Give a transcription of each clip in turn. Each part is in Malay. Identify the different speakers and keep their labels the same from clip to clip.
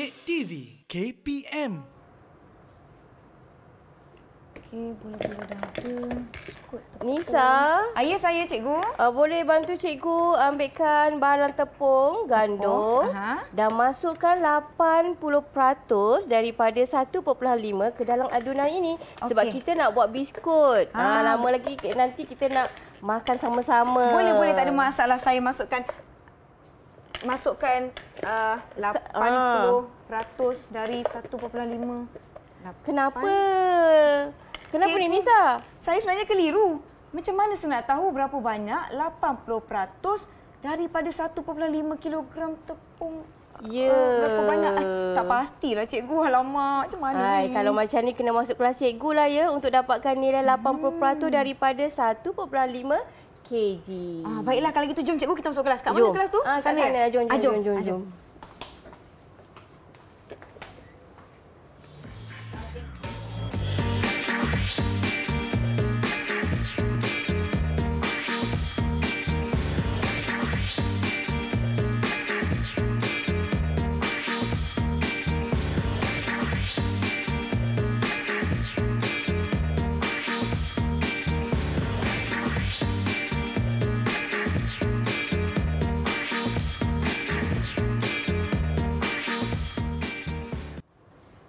Speaker 1: Update TV KPM
Speaker 2: Okey, boleh-boleh dah ada. Nisa. Ah, ya, saya cikgu. Uh, boleh bantu cikgu ambilkan bahan tepung gandum dan masukkan 80% daripada 1.5 ke dalam adunan ini. Okay. Sebab kita nak buat biskut. Ah. Ah, lama lagi nanti kita nak makan sama-sama. Boleh-boleh, tak ada masalah saya masukkan masukkan
Speaker 1: uh, 80% dari 1.5. Kenapa? Kenapa Cikgu? ni Nisa? Saya sebenarnya keliru. Macam mana saya nak tahu berapa banyak 80% daripada 1.5 kg tepung?
Speaker 2: Ya. Uh, berapa banyak? Eh, tak pastilah cikgu. Alamak, macam mana Hai, ni? Kalau macam ni kena masuk kelas cikgu lah ya. Untuk dapatkan nilai 80% hmm. daripada 1.5 kg. KG. Ah, baiklah kalau gitu jom cikgu kita masuk kelas. Kat eh, jom. mana kelas tu? Ah, sana. sana. Ah, ah, jom, jom, jom. Ah, jom. jom. jom.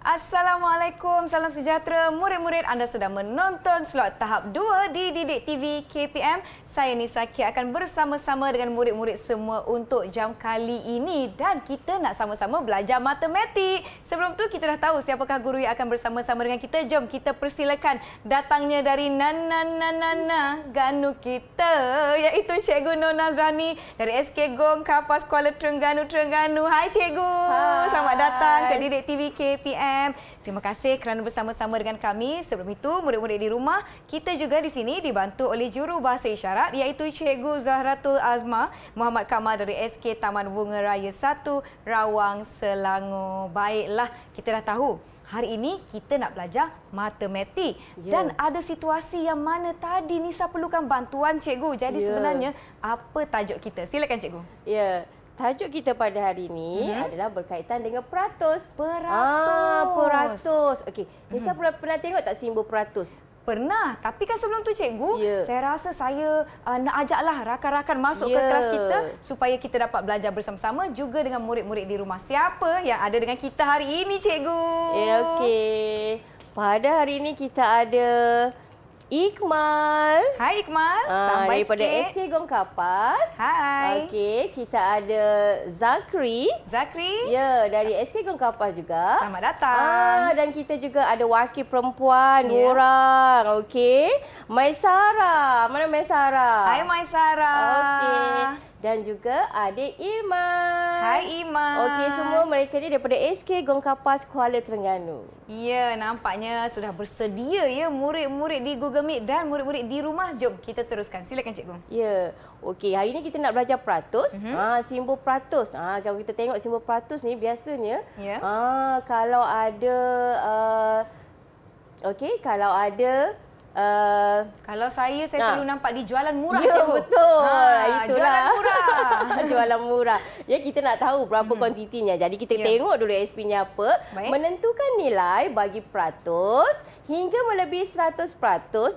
Speaker 1: Assalamualaikum, salam sejahtera. Murid-murid anda sedang menonton slot tahap 2 di Didik TV KPM. Saya Nisa Kia akan bersama-sama dengan murid-murid semua untuk jam kali ini dan kita nak sama-sama belajar matematik. Sebelum tu kita dah tahu siapakah guru yang akan bersama-sama dengan kita. Jom kita persilakan datangnya dari Nana Nana Nana Ganu kita iaitu Cikgu Nona Nazrani dari SK Gong Kapas Kuala Terengganu Terengganu. Hai Cikgu. Hai. Selamat datang ke Didik TV KPM. FM. Terima kasih kerana bersama-sama dengan kami. Sebelum itu, murid-murid di rumah, kita juga di sini dibantu oleh juru bahasa isyarat iaitu Cikgu Zahratul Azma Muhammad Kamal dari SK Taman Bunga Raya 1 Rawang Selangor. Baiklah, kita dah tahu Hari ini kita nak belajar matematik ya. dan ada situasi yang mana tadi Nisa perlukan bantuan cikgu. Jadi ya. sebenarnya apa tajuk kita? Silakan cikgu.
Speaker 2: Ya tajuk kita pada hari ini mm-hmm. adalah berkaitan dengan peratus. Peratus. Ah, peratus. Okey. Nisa mm-hmm. pernah, pernah tengok tak simbol peratus? Pernah. Tapi kan sebelum tu cikgu, yeah. saya rasa saya
Speaker 1: uh, nak ajaklah rakan-rakan masuk yeah. ke ya. kelas kita supaya kita dapat belajar bersama-sama juga dengan murid-murid
Speaker 2: di rumah. Siapa yang ada dengan kita hari ini cikgu? Ya, yeah, okey. Pada hari ini kita ada Ikmal, Hai Ikmal, Uh, Tambah daripada sikit. SK Gong Kapas. Hai. Okey, kita ada Zakri. Zakri. Ya, dari SK Gong Kapas juga. Selamat datang. Ah, dan kita juga ada wakil perempuan, yeah. orang. Okey. Maisara. Mana Maisara? Hai Maisara. Okey dan juga ada Ima. Hai Ima. Okey semua mereka ni daripada SK Gong Kapas Kuala Terengganu.
Speaker 1: Ya, nampaknya sudah bersedia ya murid-murid di Google Meet dan murid-murid di rumah. Jom kita teruskan. Silakan cikgu.
Speaker 2: Ya. Okey, hari ini kita nak belajar peratus. Mm -hmm. Ah simbol peratus. Ah kalau kita tengok simbol peratus ni biasanya yeah. ah kalau ada uh, okey kalau ada Eh, kalau saya saya nah. selalu nampak di jualan murah ya, cikgu. Betul. Ha itulah. Jualan murah. jualan murah. Ya kita nak tahu berapa hmm. kuantitinya. Jadi kita ya. tengok dulu SP-nya apa. Baik. Menentukan nilai bagi peratus hingga melebihi 100%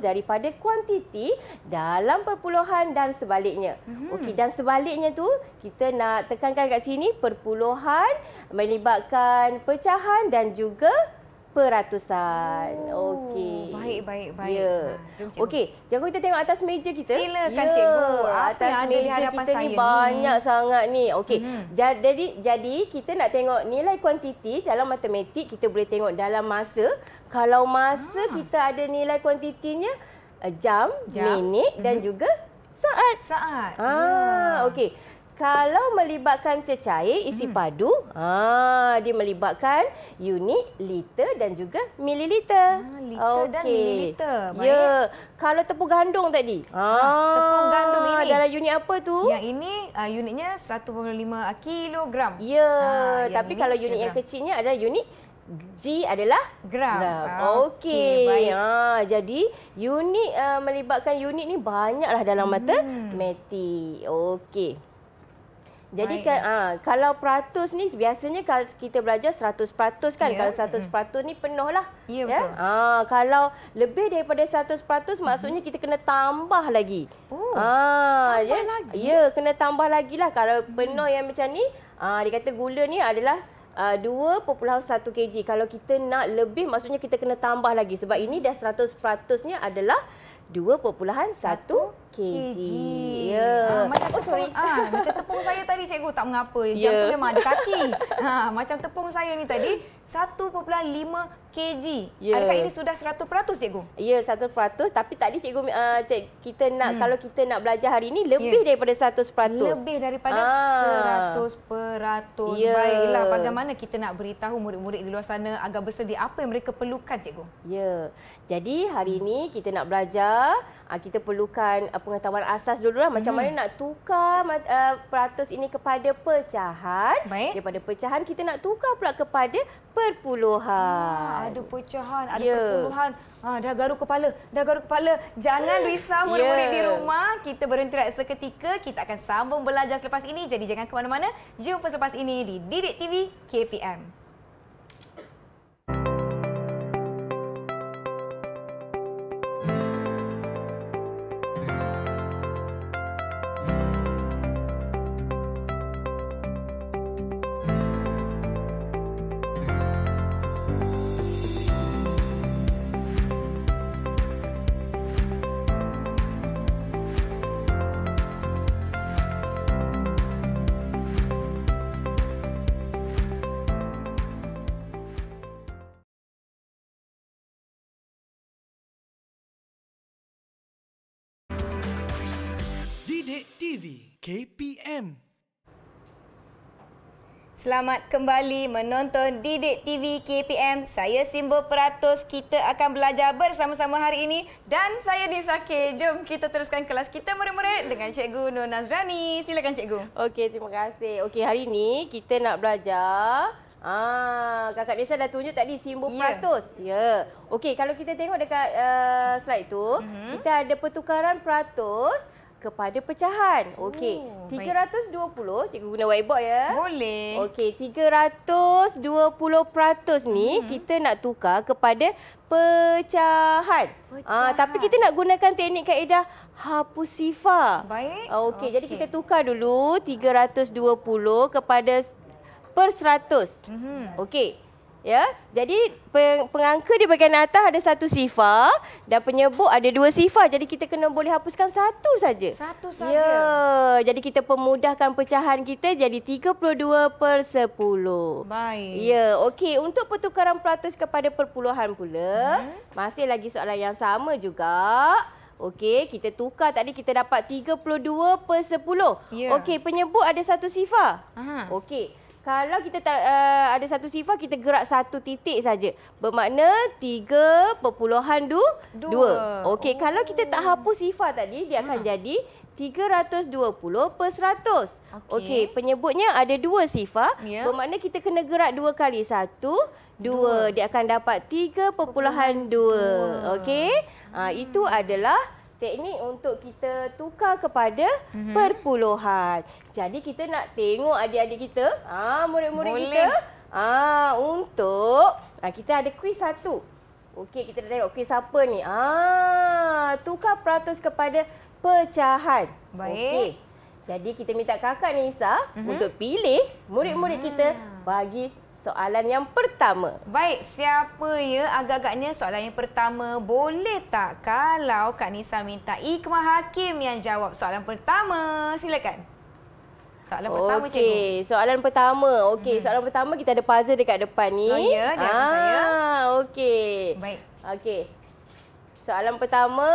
Speaker 2: daripada kuantiti dalam perpuluhan dan sebaliknya. Hmm. Okey dan sebaliknya tu kita nak tekankan kat sini perpuluhan melibatkan pecahan dan juga peratusan. Oh, Okey. Baik, baik, baik. Ya. Yeah. Ha, okey, jom kita tengok atas meja kita. Silakan yeah. cikgu. Apa atas yang meja ada kita ni banyak ni. sangat ni. Okey. Hmm. Jadi jadi kita nak tengok nilai kuantiti dalam matematik kita boleh tengok dalam masa. Kalau masa hmm. kita ada nilai kuantitinya eh, jam, jam. minit dan hmm. juga saat. Saat. Ah, yeah. okey kalau melibatkan cecair isi hmm. padu, ah dia melibatkan unit liter dan juga mililiter. Ah, liter okay. dan mililiter. Ya, baik. Ya. Kalau tepung gandum tadi. Ah, tepung gandum ini dalam unit apa tu? Yang ini
Speaker 1: uh, unitnya 1.5 kilogram. Ya,
Speaker 2: ah, tapi ini, kalau unit kilogram. yang kecilnya ada unit G adalah gram. gram. Ah, okey. Okay, ah, ha, jadi unit uh, melibatkan unit ni banyaklah dalam mata hmm. Okey. Jadi kan, ha, kalau peratus ni biasanya kalau kita belajar 100 peratus kan. Yeah. Kalau 100 peratus ni penuh lah. Ya yeah, betul. Ha, kalau lebih daripada 100 peratus mm-hmm. maksudnya kita kena tambah lagi. Oh, ha, tambah yeah. lagi? Ya, kena tambah lagi lah. Kalau penuh yang macam ni, ha, dia kata gula ni adalah uh, 2.1 kg. Kalau kita nak lebih maksudnya kita kena tambah lagi. Sebab ini dah 100 peratusnya adalah 2.1 kg. KG. Ya. Ah, macam oh, sorry. Ha, macam tepung saya
Speaker 1: tadi cikgu tak mengapa. Jam ya. tu memang ada kaki.
Speaker 2: Ha, macam tepung saya ni tadi 1.5 kg. Ya. Adakah ini sudah 100% cikgu? Ya, 100% tapi tadi cikgu uh, cik, kita nak hmm. kalau kita nak belajar hari ini lebih ya. daripada 100%. Lebih daripada ha. 100%. Ya. Baiklah bagaimana kita nak beritahu murid-murid di luar sana agar bersedia apa yang mereka perlukan cikgu? Ya. Jadi hari hmm. ini kita nak belajar uh, kita perlukan uh, pengetahuan asas dulu lah. Macam hmm. mana nak tukar uh, peratus ini kepada pecahan. Baik. Daripada pecahan, kita nak tukar pula kepada perpuluhan. Ha, ada
Speaker 1: pecahan, ada yeah. perpuluhan.
Speaker 2: Ha, dah garu kepala, dah garu kepala. Jangan hmm. risau murid-murid ya. yeah. di rumah.
Speaker 1: Kita berhenti rakyat seketika. Kita akan sambung belajar selepas ini. Jadi jangan ke mana-mana. Jumpa selepas ini di Didik TV KPM. Selamat kembali menonton Didik TV KPM. Saya Simbol Peratus. Kita akan belajar bersama-sama hari ini. Dan saya Nisake. Jom kita teruskan kelas kita murid-murid dengan Cikgu Nur Nazrani. Silakan Cikgu. Okey, terima
Speaker 2: kasih. Okey, hari ini kita nak belajar... Ah, Kakak Nisa dah tunjuk tadi simbol yeah. peratus. Ya. Yeah. Okey, kalau kita tengok dekat uh, slide tu, mm -hmm. kita ada pertukaran peratus kepada pecahan. Oh, okey, 320 cikgu guna whiteboard ya. Boleh. Okey, 320% ni hmm. kita nak tukar kepada pecahan. Ah, pecahan. Ah, tapi kita nak gunakan teknik kaedah hapus sifar. Baik. Ah, okey, okay. jadi kita tukar dulu 320 kepada per 100. Hmm. Okey. Ya. Jadi pengangka di bahagian atas ada satu sifar dan penyebut ada dua sifar. Jadi kita kena boleh hapuskan satu saja. Satu ya, saja. Ya. Jadi kita pemudahkan pecahan kita jadi 32 per 10. Baik. Ya. Okey. Untuk pertukaran peratus kepada perpuluhan pula. Hmm. Masih lagi soalan yang sama juga. Okey, kita tukar tadi kita dapat 32 per 10. Yeah. Okey, penyebut ada satu sifar. Okey kalau kita tak, uh, ada satu sifar kita gerak satu titik saja bermakna 3.2 du, dua. okey oh. kalau kita tak oh. hapus sifar tadi dia akan hmm. jadi puluh per seratus. Okey, okay, penyebutnya ada dua sifar. Yeah. Bermakna kita kena gerak dua kali. Satu, dua. dua. Dia akan dapat 3.2. Okey. Ah, hmm. Ha, itu adalah teknik untuk kita tukar kepada mm-hmm. perpuluhan. Jadi kita nak tengok adik-adik kita, ah murid-murid kita, ah untuk ah, kita ada kuis satu. Okey, kita dah tengok kuis apa ni? Ah, tukar peratus kepada pecahan. Baik. Okay. Jadi kita minta kakak Nisa mm-hmm. untuk pilih murid-murid mm-hmm. kita bagi soalan yang pertama.
Speaker 1: Baik, siapa ya agak-agaknya soalan yang pertama? Boleh tak kalau Kak Nisa minta Ikmah Hakim yang jawab soalan pertama? Silakan. Soalan
Speaker 2: pertama, cikgu. Okey, soalan pertama. Okey, hmm. soalan pertama kita ada puzzle dekat depan ni. Oh, ya, dia ah, saya. Okey. Baik. Okey. Soalan pertama.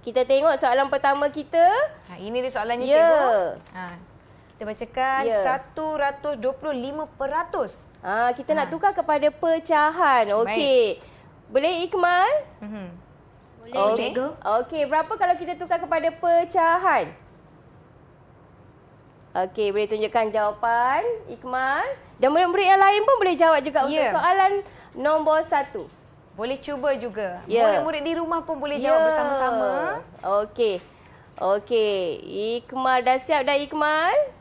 Speaker 2: Kita tengok soalan pertama kita. Ha, ini dia soalannya, ya. cikgu. Ha. Kita bacakan ya. 125%. Ah, kita ha. nak tukar kepada pecahan. Okey. Boleh Ikmal? Mm -hmm. Boleh cikgu. Okay. Okey, berapa kalau kita tukar kepada pecahan? Okey, boleh tunjukkan jawapan Ikmal. Dan murid-murid yang lain pun boleh jawab juga ya. untuk soalan nombor satu. Boleh cuba juga. Ya. Murid-murid ya. di rumah pun boleh ya. jawab bersama-sama. Okey. Okey, Ikmal dah siap dah Ikmal?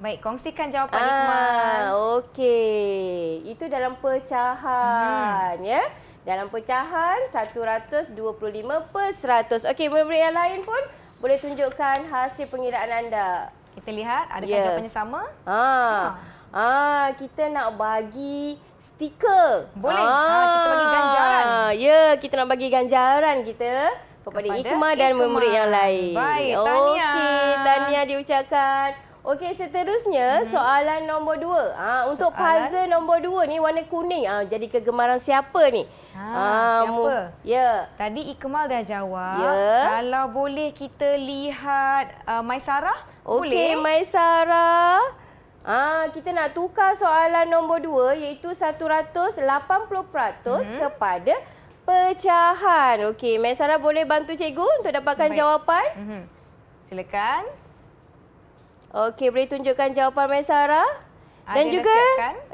Speaker 2: Baik, kongsikan jawapan ah, Iqman. Okey. Itu dalam pecahan, hmm. ya. Dalam pecahan 125 per 100. Okey, murid-murid yang lain pun boleh tunjukkan hasil pengiraan anda. Kita lihat adakah yeah. jawapannya sama? Ah. Ha. Ah. Ah, kita nak bagi stiker. Boleh. Ah, ha, kita ah. bagi ganjaran. Ya, yeah, kita nak bagi ganjaran kita kepada, kepada Iqman dan murid-murid yang lain. Baik, tahniah. Okey, tahniah diucapkan. Okey, seterusnya mm -hmm. soalan nombor dua. Ha, soalan. Untuk puzzle nombor dua ni warna kuning. Ha, jadi kegemaran siapa ni? Ha, ha, siapa? Ya. Yeah. Tadi Ikmal dah jawab. Yeah. Kalau boleh kita lihat uh, Maisara. Okey, Maisara. Ha, kita nak tukar soalan nombor dua iaitu 180% mm -hmm. kepada pecahan. Okey, Maisara boleh bantu cikgu untuk dapatkan Baik. jawapan? Mm -hmm. Silakan. Okey, boleh tunjukkan jawapan Maisara? Dan Ada juga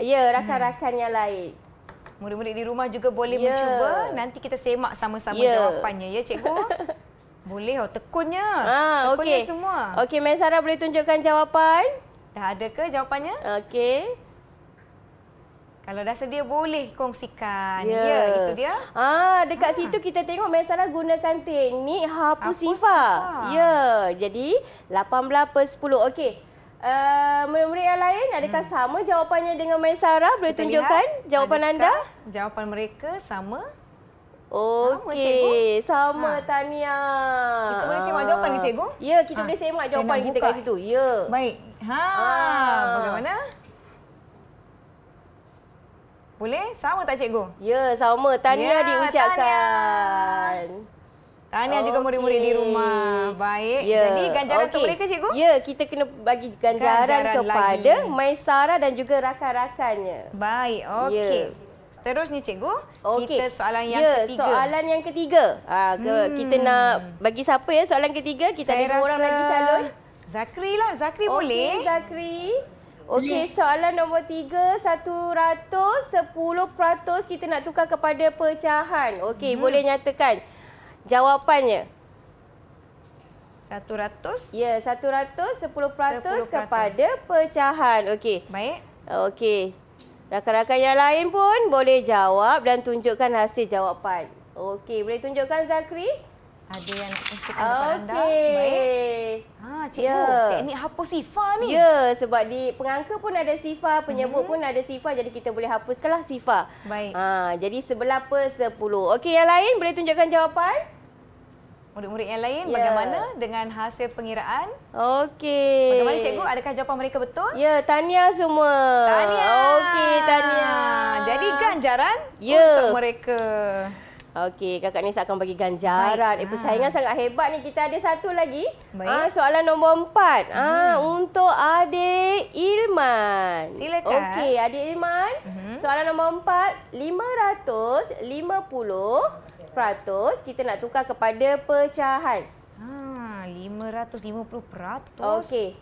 Speaker 2: ya rakan-rakan hmm. yang lain. Murid-murid di rumah juga boleh ya. mencuba.
Speaker 1: Nanti kita semak sama-sama ya. jawapannya ya, cikgu. boleh oh tekunnya. Ha, ah, okey. Okey semua.
Speaker 2: Okey, Maisara boleh tunjukkan jawapan? Dah ada ke jawapannya? Okey. Kalau dah sedia boleh kongsikan. Ya, yeah. yeah, itu dia. Ah, dekat ha. situ kita tengok Maisara gunakan teknik hapus sifar. Ya, jadi 18/10. Okey. Eh, uh, murid yang lain adakah hmm. sama jawapannya dengan Maisara? Boleh kita tunjukkan lihat. jawapan adakah anda?
Speaker 1: Jawapan mereka sama.
Speaker 2: Okey, sama, sama ha. Tania. Kita boleh semak jawapan ke cikgu? Ya, kita ha. boleh semak jawapan kita kat situ. Ya. Baik. Ha, ha. bagaimana? Boleh? Sama tak cikgu? Ya, sama. Tahniah ya, diucapkan.
Speaker 1: Tahniah okay. juga murid-murid di rumah.
Speaker 2: Baik. Ya. Jadi ganjaran okay. untuk mereka cikgu? Ya, kita kena bagi ganjaran, ganjaran kepada lagi. Maisara dan juga rakan-rakannya. Baik. Okey. Ya. Seterusnya cikgu, okay. kita soalan yang ya, ketiga. Soalan yang ketiga. Ha, ke, hmm. Kita nak bagi siapa ya soalan ketiga? Kita Saya ada dua orang lagi calon. Zakri lah. Zakri okay, boleh. Okey, Zakri. Okey, soalan nombor tiga. Satu ratus, sepuluh peratus kita nak tukar kepada pecahan. Okey, hmm. boleh nyatakan jawapannya. Satu ratus. Ya, satu ratus, sepuluh peratus kepada pecahan. Okey. Baik. Okey. Rakan-rakan yang lain pun boleh jawab dan tunjukkan hasil jawapan. Okey, boleh tunjukkan Zakri? Ada yang nak kongsikan ah, kepada okay. anda. Baik. Ha, cikgu, yeah. teknik
Speaker 1: hapus sifar ni. Ya, yeah,
Speaker 2: sebab di pengangka pun ada sifar, penyebut hmm. pun ada sifar. Jadi kita boleh hapuskanlah sifar. Baik. Ha, jadi sebelah apa? Sepuluh. Okey, yang lain boleh tunjukkan jawapan? Murid-murid yang lain yeah. bagaimana
Speaker 1: dengan hasil pengiraan?
Speaker 2: Okey. Bagaimana cikgu?
Speaker 1: Adakah jawapan mereka betul?
Speaker 2: Ya, yeah, tanya semua. Tanya. Okey, tanya. Jadi ganjaran yeah. untuk mereka. Ya. Okey, kakak Nisa akan bagi ganjaran. Baik, eh, ah. persaingan sangat hebat ni. Kita ada satu lagi. Ah, soalan nombor empat. Ah, hmm. Ah, untuk adik Ilman. Silakan. Okey, adik Ilman. Hmm. Soalan nombor empat. lima lima ratus puluh peratus. Kita nak tukar kepada pecahan. Ah, puluh peratus. Okey.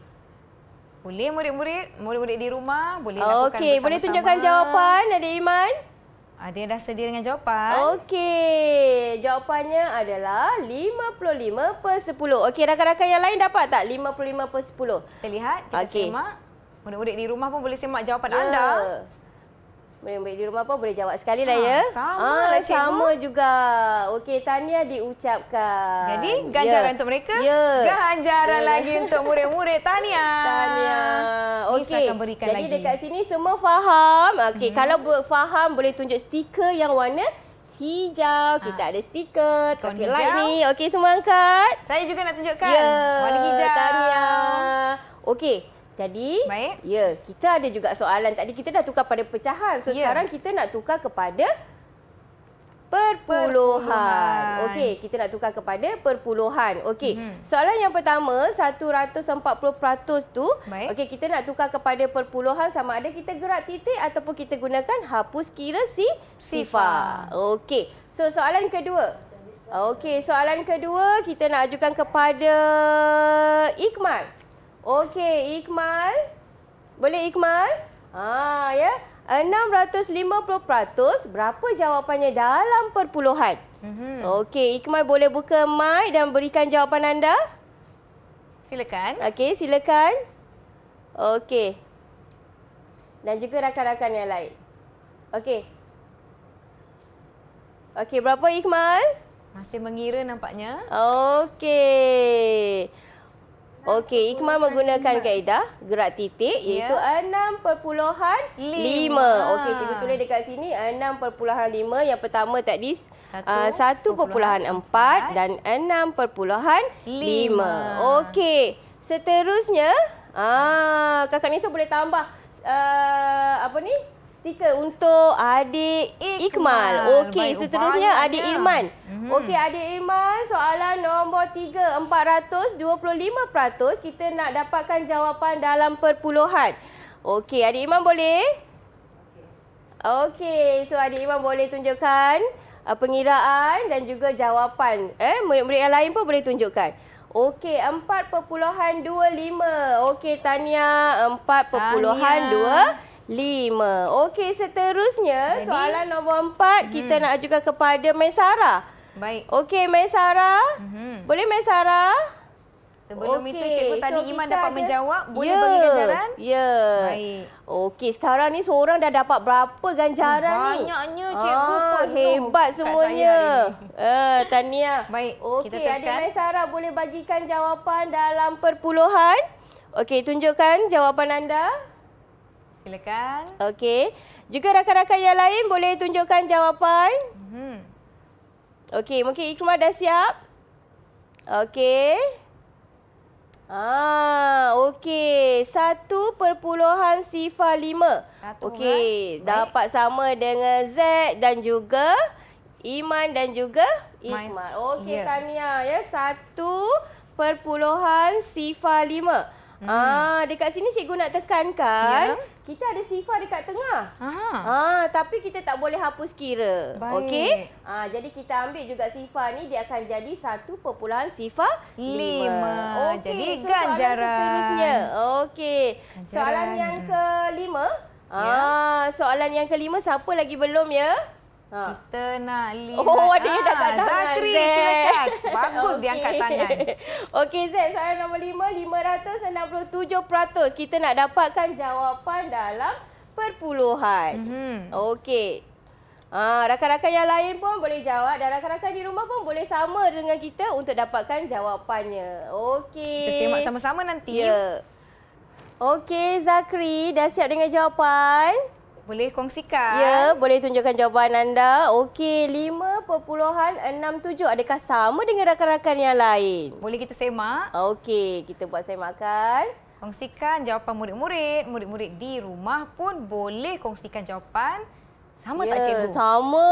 Speaker 1: Boleh murid-murid? Murid-murid di
Speaker 2: rumah boleh okay, lakukan bersama-sama. Okey, boleh tunjukkan jawapan adik Iman.
Speaker 1: Ada ah, yang dah sedia dengan jawapan?
Speaker 2: Okey. Jawapannya adalah 55 per 10. Okey, rakan-rakan yang lain dapat tak 55 per 10? Kita lihat, kita okay. semak. Murid-murid di rumah pun boleh simak jawapan yeah. anda. Boleh balik di rumah pun boleh jawab sekali lah ah, ya. Sama ah, lah cikgu. Sama juga. Okey, tanya diucapkan. Jadi, ganjaran ya. untuk mereka. Ya. Ganjaran ya. lagi untuk murid-murid. tanya Tahniah. Okey. Nisa akan berikan Jadi, lagi. Jadi dekat sini semua faham. Okey, hmm. kalau faham boleh tunjuk stiker yang warna hijau. Kita ah. ada stiker. Okey, light ni. Okey, semua angkat. Saya juga nak tunjukkan. Ya. Warna hijau. tanya Okey. Jadi, Baik. ya, kita ada juga soalan tadi kita dah tukar pada pecahan. So ya. sekarang kita nak tukar kepada perpuluhan. perpuluhan. Okey, kita nak tukar kepada perpuluhan. Okey. Mm -hmm. Soalan yang pertama 140% tu, okey kita nak tukar kepada perpuluhan sama ada kita gerak titik ataupun kita gunakan hapus kira si sifar. Okey. So soalan kedua. Okey, soalan kedua kita nak ajukan kepada Ikmat. Okey, Ikmal. Boleh Ikmal? Ah, ya. 650%, berapa jawapannya dalam perpuluhan? Mhm. Okey, Ikmal boleh buka mic dan berikan jawapan anda? Silakan. Okey, silakan. Okey. Dan juga rakan-rakan yang lain. Okey. Okey, berapa Ikmal?
Speaker 1: Masih mengira nampaknya.
Speaker 2: Okey. Okey, Ikmal menggunakan kaedah gerak titik ya. iaitu yeah. 6.5. Okey, kita tulis dekat sini 6.5. Yang pertama tadi 1.4 ah, uh, dan 6.5. Okey, seterusnya ah, Kakak Nisa boleh tambah uh, apa ni? stiker untuk adik Ikmal. Okey, seterusnya adik Irman. -hmm. Okey, adik Irman, soalan no 23, 425%. Kita nak dapatkan jawapan dalam perpuluhan. Okey, Adik Iman boleh? Okey, so Adik Iman boleh tunjukkan uh, pengiraan dan juga jawapan. Eh, murid-murid yang lain pun boleh tunjukkan. Okey, 4.25. Okey, Tania, 4.25. Tania. Lima. Okey, seterusnya Ready? soalan nombor empat hmm. kita nak ajukan kepada Mesara. Baik. Okey, Mai Sara. Mm-hmm. Boleh Mai Sara. Sebelum okay. itu cikgu tadi so, Iman dapat ada. menjawab, boleh yeah. bagi ganjaran? Ya. Yeah. Baik. Okey, sekarang ni seorang dah dapat berapa ganjaran oh, banyaknya, ni? Banyaknya cikgu ah, pun hebat semuanya. Eh, uh, Tania. Baik. Okay, Kita teruskan. Adik Mai Sarah boleh bagikan jawapan dalam perpuluhan. Okey, tunjukkan jawapan anda. Silakan. Okey. Juga rakan-rakan yang lain boleh tunjukkan jawapan. Mhm. Okey, mungkin Ikhmar dah siap? Okey. Ah, okey. Satu perpuluhan sifar lima. Okey, eh? dapat sama dengan Z dan juga Iman dan juga Ikhmar. Okey, yeah. Tania. Ya, satu perpuluhan sifar lima. Mm. Ah, dekat sini cikgu nak tekankan. Yeah kita ada sifar dekat tengah. Aha. Ha, tapi kita tak boleh hapus kira. Okey? Ha, jadi kita ambil juga sifar ni dia akan jadi 1.5 sifar 5. 5. Okey, jadi so ganjaran. Okey. Soalan yang kelima. Ah, ha, ya. soalan yang kelima siapa lagi belum ya? Kita nak lihat. Oh, ada oh, yang dah kat ah, tangan. Zakri, silakan. Bagus okay. dia angkat tangan. Okey, Z. Soalan nombor lima, peratus. Kita nak dapatkan jawapan dalam perpuluhan. Mm -hmm. Okey. Ah, rakan-rakan yang lain pun boleh jawab. Dan rakan-rakan di rumah pun boleh sama dengan kita untuk dapatkan jawapannya. Okey. Kita simak sama-sama nanti. Ya. Okey, Zakri. Dah siap dengan jawapan? boleh kongsikan. Ya, boleh tunjukkan jawapan anda. Okey, 5.67 adakah sama dengan rakan-rakan yang lain? Boleh kita semak? Okey, kita buat semakan. Kongsikan jawapan murid-murid. Murid-murid di
Speaker 1: rumah pun boleh kongsikan jawapan. Sama ya, tak cikgu? Sama.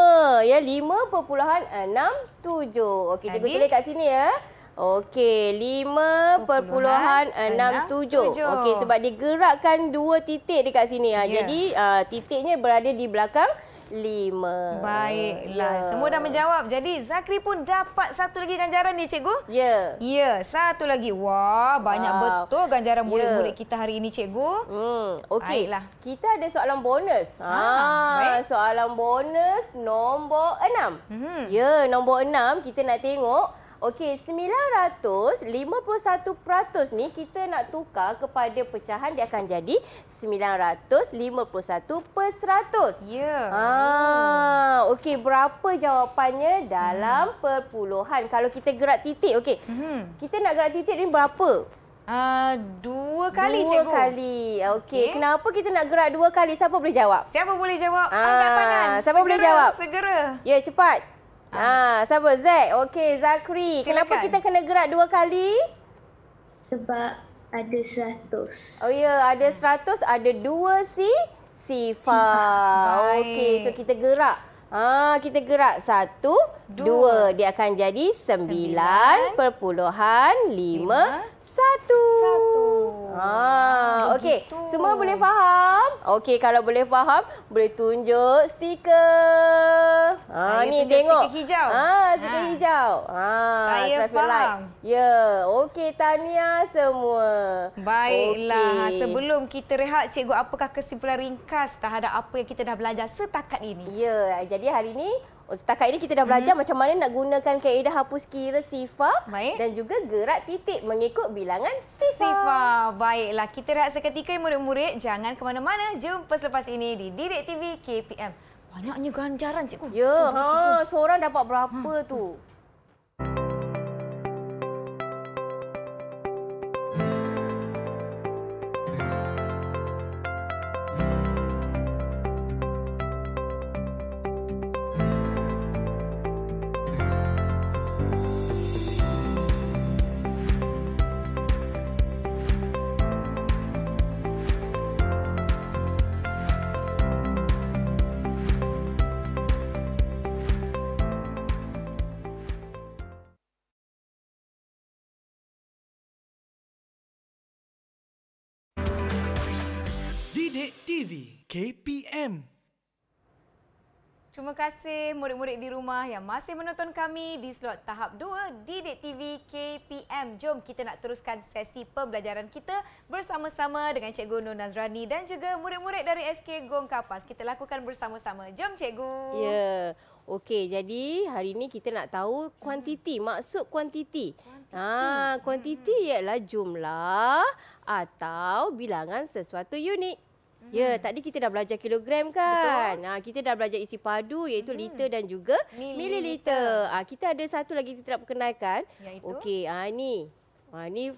Speaker 2: Ya, 5.67. Okey, cikgu tulis kat sini ya. Okey, lima perpuluhan enam tujuh. Okey, sebab digerakkan dua titik dekat sini. Ha, yeah. Jadi, uh, titiknya berada di belakang lima. Baiklah. Yeah. Semua dah menjawab. Jadi, Zakri pun dapat satu lagi ganjaran ni, cikgu. Ya. Yeah. Ya, yeah, satu lagi. Wah, banyak wow. betul ganjaran ya. murid-murid yeah. kita hari ini, cikgu. Hmm. Okey, kita ada soalan bonus. Ha, ah, soalan bonus nombor enam. Mm -hmm. Ya, yeah, nombor enam kita nak tengok. Okey, 951% ni kita nak tukar kepada pecahan dia akan jadi 951 per 100. Ya. Yeah. Ha, ah, okey berapa jawapannya dalam hmm. perpuluhan? Kalau kita gerak titik, okey. Hmm. Kita nak gerak titik ni berapa? Uh, dua kali dua cikgu. Dua kali. Okey. Okay. Kenapa kita nak gerak dua kali? Siapa boleh jawab? Siapa boleh jawab? Uh, Angkat tangan. Siapa segera, boleh jawab? Segera. Ya, yeah, cepat. Ah. ah, siapa Z, Okey, Zakri. Kenapa kita kena gerak dua kali? Sebab ada seratus. Oh ya, yeah. ada seratus, ada dua si sifar. sifar. Okey, so kita gerak. Ah, kita gerak satu, dua. dua. Dia akan jadi sembilan, sembilan perpuluhan lima, lima satu. satu. Ah, okey. Semua boleh faham? Okey, kalau boleh faham, boleh tunjuk stiker. Ha, ah, ni tengok. Stiker hijau. Ah, stiker ha. hijau. Ah, Saya traffic faham. light. Ya, yeah. okey Tania semua. Baiklah, okay. sebelum kita rehat, cikgu apakah kesimpulan ringkas terhadap apa yang kita dah belajar setakat ini? Ya, yeah, jadi jadi hari ni oh, setakat ini kita dah mhm. belajar hmm macam mana nak gunakan kaedah hapus kira sifar baik. dan juga gerak titik mengikut bilangan sifar. sifar. Baiklah, kita rehat seketika murid-murid. Jangan ke mana-mana.
Speaker 1: Jumpa selepas ini di Direct TV KPM.
Speaker 2: Banyaknya ganjaran cikgu. Ya, oh, ha, seorang dapat berapa ha. tu? Ha.
Speaker 1: TV KPM. Terima kasih murid-murid di rumah yang masih menonton kami di slot tahap 2 Didik TV KPM. Jom kita nak teruskan sesi pembelajaran kita bersama-sama dengan Cikgu Nur Nazrani dan juga murid-murid dari SK Gong Kapas. Kita lakukan bersama-sama. Jom Cikgu. Ya. Yeah.
Speaker 2: Okey, jadi hari ini kita nak tahu kuantiti. Hmm. Maksud kuantiti. Ah, kuantiti ha, hmm. ialah jumlah atau bilangan sesuatu unit. Ya, hmm. Ya, tadi kita dah belajar kilogram kan? Betul. Ha, kita dah belajar isi padu iaitu hmm. liter dan juga mililiter. mililiter. Ha, kita ada satu lagi kita nak perkenalkan. Yaitu? Okey, ha, ni. Ha, ni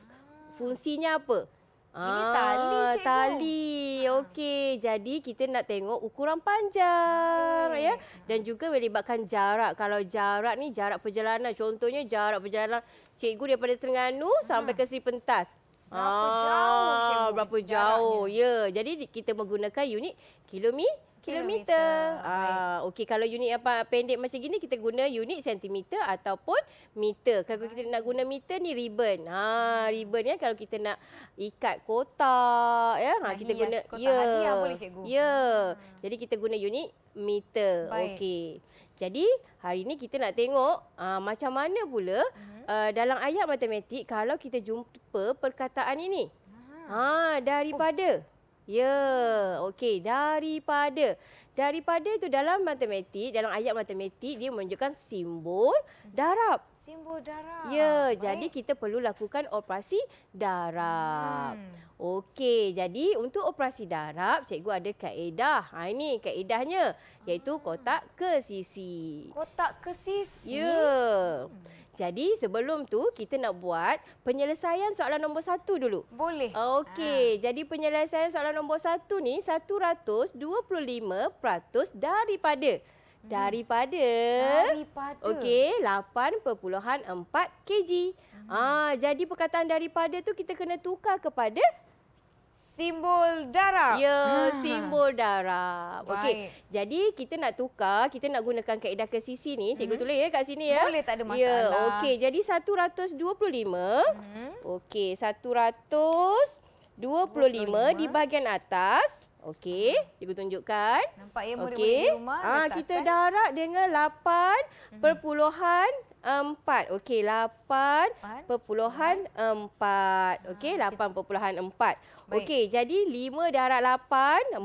Speaker 2: fungsinya apa? Ini tali, cikgu. Tali. Okey. Jadi, kita nak tengok ukuran panjang. Okay. ya, Dan juga melibatkan jarak. Kalau jarak ni, jarak perjalanan. Contohnya, jarak perjalanan cikgu daripada Terengganu hmm. sampai ke Sri Pentas. Berapa ah, jauh? berapa jauh? Ya, yeah. jadi kita menggunakan unit kilometer. Kilometer. Ah, Okey, kalau unit apa pendek macam gini, kita guna unit sentimeter ataupun meter. Kalau kita nak guna meter ni ribbon. Ha, ribbon ya, kalau kita nak ikat kotak. Ya, ha, kita guna. Kotak ya. hadiah ya. boleh cikgu. Ya. Hmm. jadi kita guna unit meter. Okey. Jadi hari ini kita nak tengok uh, macam mana pula uh, dalam ayat matematik kalau kita jumpa perkataan ini. Ha daripada. Oh. Ya, okey daripada. Daripada itu dalam matematik, dalam ayat matematik dia menunjukkan simbol mhm. darab
Speaker 1: simbol darah. Ya, Baik. jadi
Speaker 2: kita perlu lakukan operasi darab. Hmm. Okey, jadi untuk operasi darab, cikgu ada kaedah. Ha, ini kaedahnya, iaitu hmm. kotak ke sisi. Kotak ke sisi? Ya. Hmm. Jadi sebelum tu kita nak buat penyelesaian soalan nombor satu dulu. Boleh. Okey, ha. jadi penyelesaian soalan nombor satu ni, 125% daripada... Hmm. daripada daripada okey 8.4 kg. Hmm. Ah jadi perkataan daripada tu kita kena tukar kepada simbol darab. Ya, ha. simbol darab. Okey. Jadi kita nak tukar, kita nak gunakan kaedah ke sisi ni. Cikgu hmm. tulis ya kat sini ya. Boleh tak ada ya, masalah. Yeah, okey. Jadi 125. Hmm. Okey, 125 25. di bahagian atas. Okey, cikgu tunjukkan. Nampak ya murid okay. murid rumah. Ah, kita darat dengan 8 perpuluhan 4. Okey, lapan hmm. perpuluhan empat. Okey, lapan perpuluhan empat. Ah, Okey, jadi 5 darat 8, 40.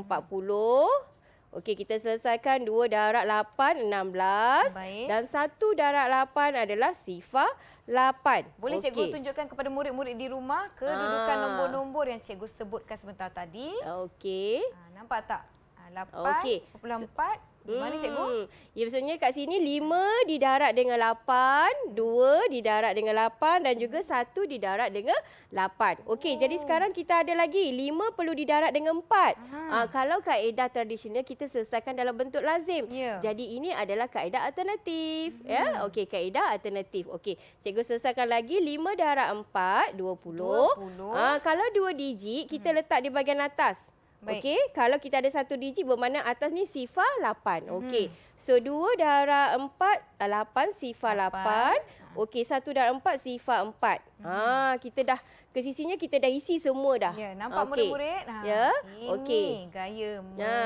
Speaker 2: Okey, kita selesaikan 2 darat 8, 16. Baik. Dan 1 darat 8 adalah sifar lapan. Boleh okay. cikgu
Speaker 1: tunjukkan kepada murid-murid di rumah kedudukan ah. nombor-nombor yang cikgu sebutkan sebentar tadi. Okey. Ah, nampak tak? Ah, lapan, okay. 24,
Speaker 2: di mana cikgu? Hmm. Ya maksudnya kat sini 5 di darat dengan 8, 2 di darat dengan 8 dan juga 1 hmm. di darat dengan 8. Okey, oh. jadi sekarang kita ada lagi 5 perlu di darat dengan 4. Ha, ah, kalau kaedah tradisional kita selesaikan dalam bentuk lazim. Yeah. Jadi ini adalah kaedah alternatif. Hmm. Ya, okey kaedah alternatif. Okey, cikgu selesaikan lagi 5 darat 4, 20. 20. Ha, kalau 2 digit kita hmm. letak di bahagian atas. Okey, kalau kita ada satu digit bermakna atas ni sifar 8. Hmm. So dua darah empat, ah, lapan sifar lapan. Ah. Okey, satu darah empat sifar empat. Hmm. Ha, kita dah ke sisinya kita dah isi semua dah. Ya, nampak okay. murid-murid. Ha, ya, okey. Ini okay. gaya. Ha.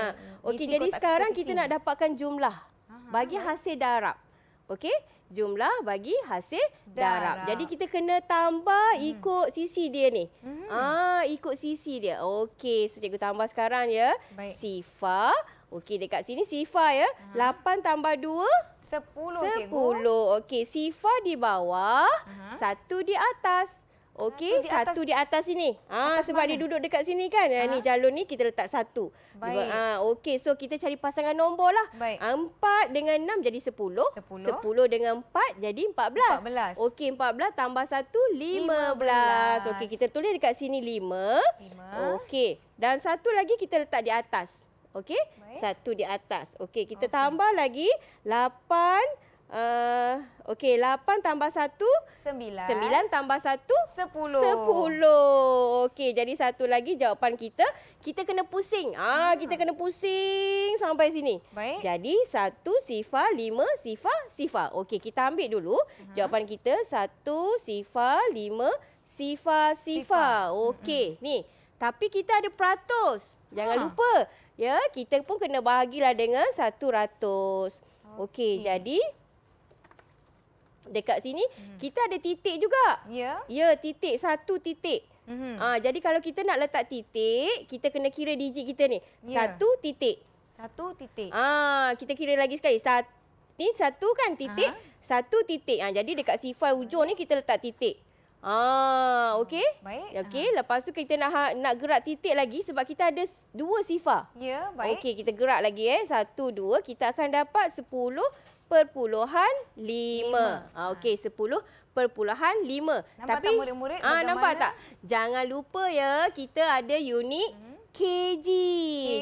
Speaker 2: Okey, jadi sekarang kita nak dapatkan jumlah. Aha. Bagi hasil darab. Okey, jumlah bagi hasil darab. darab. Jadi kita kena tambah hmm. ikut sisi dia ni. Hmm. Ah ikut sisi dia. Okey, so cikgu tambah sekarang ya. Baik. Sifa. Okey dekat sini Sifa ya. Hmm. 8 tambah 2 10 10. Okey, Sifa di bawah, hmm. 1 di atas. Okey, satu, satu di atas sini. Ah atas sebab mana? dia duduk dekat sini kan. Ha? Ni ah. jalur ni kita letak satu. Baik. Ah okey, so kita cari pasangan nombor lah. Baik. Empat dengan enam jadi sepuluh. Sepuluh. Sepuluh dengan empat jadi empat belas. Okey, empat belas tambah satu, lima belas. Okey, kita tulis dekat sini lima. Lima. Okey, dan satu lagi kita letak di atas. Okey, satu di atas. Okey, kita okay. tambah lagi lapan. Eh, okey, 8 tambah 1. 9. 9 tambah 1. 10. 10. Okey, jadi satu lagi jawapan kita. Kita kena pusing. Ah, hmm. Kita kena pusing sampai sini. Baik. Jadi 1 sifar 5 sifar sifar. Okey, kita ambil dulu hmm. jawapan kita. 1 sifar 5 sifar sifar. sifar. Okey, hmm. ni. Tapi kita ada peratus. Jangan ha. lupa. Ya, kita pun kena bahagilah dengan 100. Okey, okay, jadi dekat sini hmm. kita ada titik juga. Ya. Yeah. Ya, yeah, titik satu titik. Hmm. Ah, jadi kalau kita nak letak titik, kita kena kira digit kita ni. Yeah. Satu titik. Satu titik. Ah, kita kira lagi sekali. Sat ni satu kan titik, Aha. satu titik. Ah, jadi dekat sifar hujung ni kita letak titik. Ah, okey. Ya, okey, lepas tu kita nak ha, nak gerak titik lagi sebab kita ada dua sifar. Ya, yeah, baik. Okey, kita gerak lagi eh. Satu, dua. kita akan dapat sepuluh perpuluhan lima. lima. Ah, okey, sepuluh perpuluhan lima. Tapi tak murid-murid? Ah, nampak mana? tak? Jangan lupa ya, kita ada unit hmm. KG.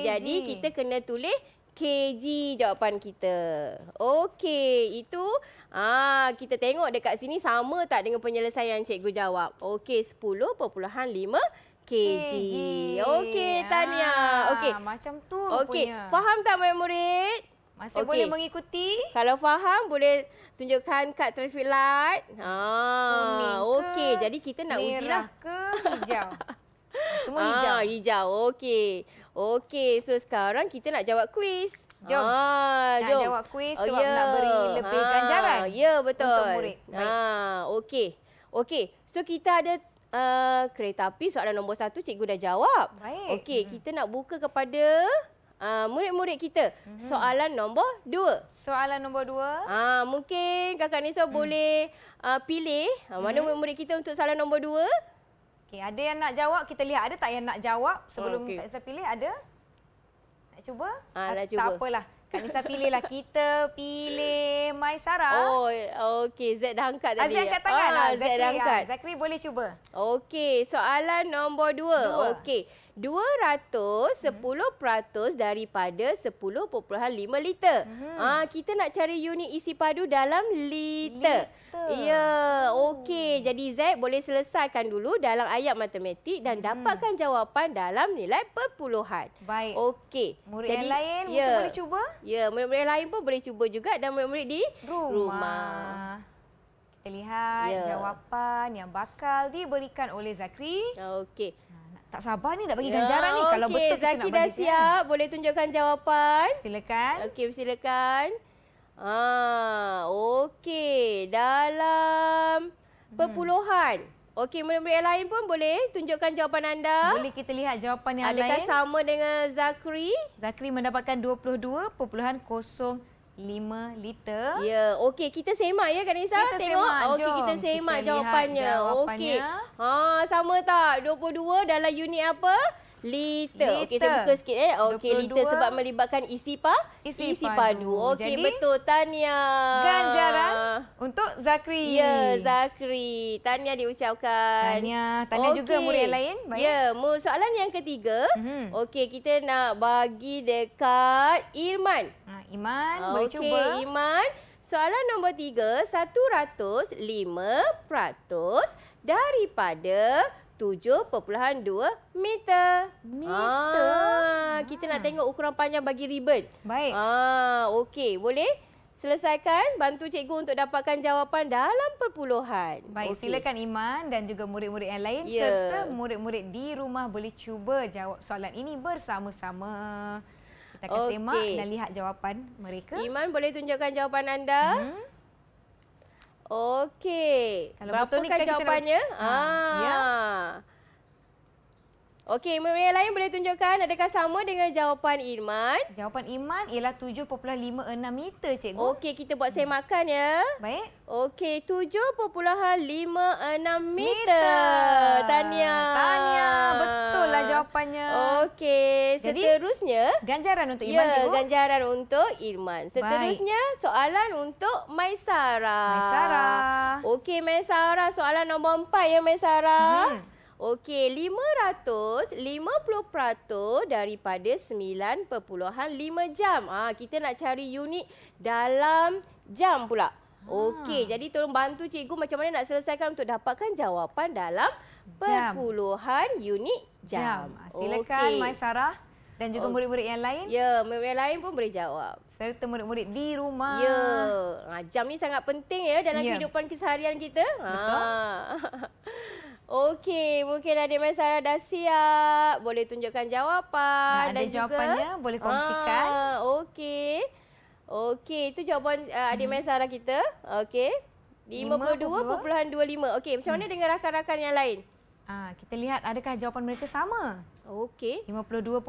Speaker 2: KG. Jadi, kita kena tulis KG jawapan kita. Okey, itu ah kita tengok dekat sini sama tak dengan penyelesaian cikgu jawab. Okey, sepuluh perpuluhan lima. KG. KG. Okey, Tania. Ah, okey. Macam tu okay. rupanya. Okey, faham tak murid-murid? Masih okay. boleh mengikuti. Kalau faham boleh tunjukkan kad traffic light. Ha, okey. Jadi kita nak ujilah. Merah ke hijau? Semua hijau. Ah, hijau. Okey. Okey, so sekarang kita nak jawab kuis. Jom. Ha, ah, jom. Nak jawab kuis oh, sebab oh, ya. yeah. nak beri lebih ha, ganjaran. Ya, yeah, betul. Untuk murid. Ha, okey. Okey. So kita ada uh, kereta api soalan nombor satu cikgu dah jawab. Okey, hmm. kita nak buka kepada Ah, murid-murid kita. Mm-hmm. Soalan nombor dua. Soalan nombor dua. Uh, mungkin Kakak Nisa mm. boleh uh, pilih uh, mana mhm. murid-murid kita untuk soalan nombor dua. Okay, ada yang nak jawab, kita lihat ada tak yang nak jawab sebelum okay. Kak Nisa pilih, ada? Nak cuba? Ah, nak cuba. Tak apalah,
Speaker 1: Kak Nisa pilihlah. Kita pilih Maisara. Oh,
Speaker 2: okey. Z dah angkat tadi. Azri angkat tangan. Ah, lah. Z dah angkat. Zakri boleh cuba. Okey, soalan nombor dua. dua. Okey. 210% daripada 10.5 liter. Hmm. Ha, kita nak cari unit isi padu dalam liter. liter. Ya, oh. okey. Jadi Z boleh selesaikan dulu dalam ayat matematik dan hmm. dapatkan jawapan dalam nilai perpuluhan. Baik. Okey. Murid Jadi, yang lain ya. boleh cuba? Ya, murid-murid lain pun boleh cuba juga dan murid-murid di rumah. rumah. Kita lihat ya. jawapan yang bakal diberikan
Speaker 1: oleh Zakri. Okey tak sabar ni nak bagi ya, ganjaran ya, ni. Kalau okay, betul Zaki kita nak dah bagi kan? siap, dia. boleh
Speaker 2: tunjukkan jawapan. Silakan. Okey, silakan. Ah, okey. Dalam hmm. perpuluhan. Okey, murid-murid yang lain pun boleh tunjukkan jawapan anda. Boleh kita lihat jawapan yang Adakah lain. Adakah sama dengan Zakri? Zakri mendapatkan 22.03. 5 liter. Ya, yeah. okey kita semak ya Kak Nisa. Kita Tengok. Okey kita semak kita ya. jawapannya. Okey. Ha sama tak? 22 dalam unit apa? Liter. liter. Okey saya buka sikit eh. Okey liter sebab melibatkan isi pa isi, isi padu. padu. Okey betul Tanya Ganjaran untuk Zakri. Ya, yeah, Zakri. Tanya diucapkan. Tanya Tanya okay. juga murid lain. Ya, yeah. soalan yang ketiga. Mm -hmm. Okey kita nak bagi dekat Irman. Ha, Iman, okay, boleh cuba. Okey, Iman. Soalan nombor tiga, satu ratus lima peratus daripada tujuh perpuluhan dua meter. Meter. Ah, kita nak ah. tengok ukuran panjang bagi ribbon. Baik. Ah, Okey, boleh? Selesaikan, bantu cikgu untuk dapatkan jawapan dalam perpuluhan. Baik, okay. silakan Iman dan juga murid-murid yang lain yeah. serta
Speaker 1: murid-murid di rumah boleh cuba jawab soalan ini bersama-sama
Speaker 2: kita akan okay. semak dan lihat
Speaker 1: jawapan mereka.
Speaker 2: Iman boleh tunjukkan jawapan anda? Hmm. Okey. Kalau betul kan jawapannya? ha. Ya. Ah. Ya. Yeah. Okey, murid yang lain boleh tunjukkan adakah sama dengan jawapan Iman? Jawapan Iman ialah 7.56 meter, cikgu. Okey, kita buat saya makan ya. Baik. Okey, 7.56 meter. meter. Tania. Tania, betul lah jawapannya. Okey, seterusnya Jadi, ganjaran untuk Iman, ya, cikgu. Ya, ganjaran untuk Iman. Seterusnya Baik. soalan untuk Maisara. Maisara. Okey, Maisara, soalan nombor 4 ya, Maisara. Hmm. Okey, 550% daripada 9.5 jam. Ah, ha, kita nak cari unit dalam jam pula. Ah. Okey, ha. jadi tolong bantu cikgu macam mana nak selesaikan untuk dapatkan jawapan dalam jam. perpuluhan unit jam. jam. Ah, silakan okay. Mai Sarah dan juga murid-murid okay. yang lain. Ya, murid-murid lain pun boleh jawab. Serta murid-murid di rumah. Ya, ha, jam ni sangat penting ya dalam ya. kehidupan keseharian kita. Betul. Ha. Okey, mungkin adik Mai dah siap. Boleh tunjukkan jawapan. Nah, ada dan jawapannya, boleh kongsikan. Ah, Okey. Okey, itu jawapan uh, adik hmm. Mai Sarah kita. Okey. 52.25. Okey, macam mana hmm. dengan rakan-rakan yang lain? Ah, kita lihat adakah jawapan mereka sama? Okey. 52.25.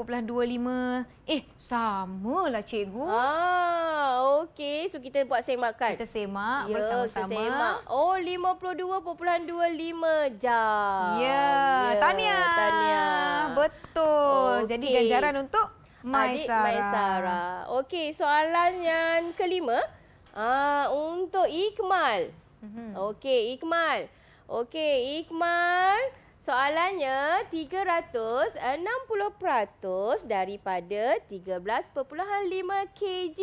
Speaker 2: Eh, samalah cikgu. Ah, okey. So kita buat semakan. Kita semak ya, bersama-sama. Kita semak. Oh, 52.25 jam. Ya, yeah. yeah. tahniah. Tahniah. Betul. Okay. Jadi ganjaran untuk Maisara. Adik Maisara. Okey, soalan yang kelima. Ah, untuk Ikmal. Mm Okey, Ikmal. Okey, Ikmal. Okey, Ikmal. Soalannya 360% daripada 13.5 kg.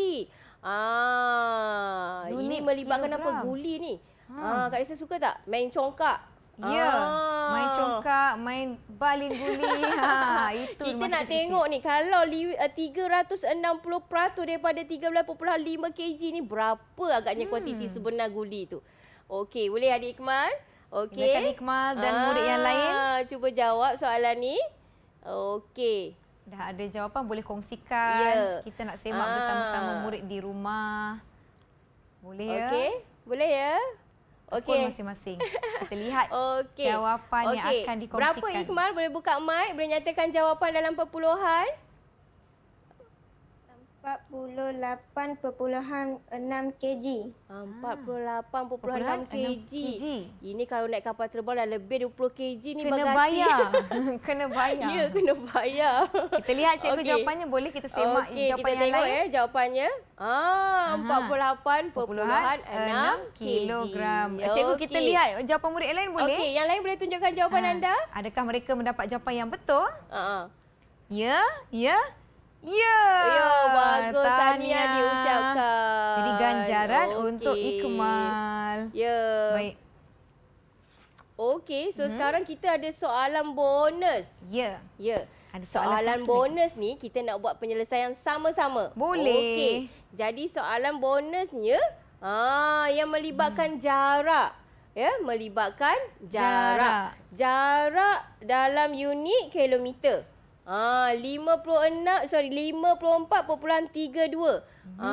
Speaker 2: Ah, no, ini melibatkan apa guli ni? Ha. Ah, Kak Lisa suka tak main congkak?
Speaker 1: Ya, ah. main congkak,
Speaker 2: main baling guli. ha, itu Kita nak kecil. tengok ni kalau 360% eh, daripada 13.5 kg ni berapa agaknya hmm. kuantiti sebenar guli tu. Okey, boleh adik Ikmal? Okey. Dekat Iqmal dan ah, murid yang lain. Ah, cuba jawab soalan ni. Okey. Dah ada jawapan boleh kongsikan. Yeah. Kita nak semak ah. bersama-sama murid di rumah. Boleh ya? Okey. Boleh ya? Okey. Pun masing-masing. Kita lihat okay. jawapan okay. yang akan dikongsikan. Berapa ikmal Boleh buka mic. Boleh nyatakan jawapan dalam perpuluhan. 48.6 kg. 48.6 kg. Ini kalau naik kapal terbang dah lebih 20 kg ni kena bayar. kena bayar. Ya, kena bayar. Kita lihat cikgu okay. jawapannya boleh kita semak okay, jawapan kita yang lain. Okey, kita tengok ya jawapannya. Ah, 48.6 kg. Cikgu okay. kita lihat jawapan murid lain boleh? Okey, yang lain boleh tunjukkan jawapan ha. anda.
Speaker 1: Adakah mereka mendapat jawapan yang betul? Ha. Ya, ya. Ya. Ya, bagus Tania diucapkan. Jadi ganjaran okay. untuk Ikmal.
Speaker 2: Ya. Baik. Okey, so hmm. sekarang kita ada soalan bonus. Ya. Ya. Ada soalan soalan bonus ni kita nak buat penyelesaian sama-sama. Boleh. Okey. Jadi soalan bonusnya ah yang melibatkan hmm. jarak ya melibatkan jarak jarak, jarak dalam unit kilometer Ah 56 sorry 54.32. Hmm. Ah hmm. ha,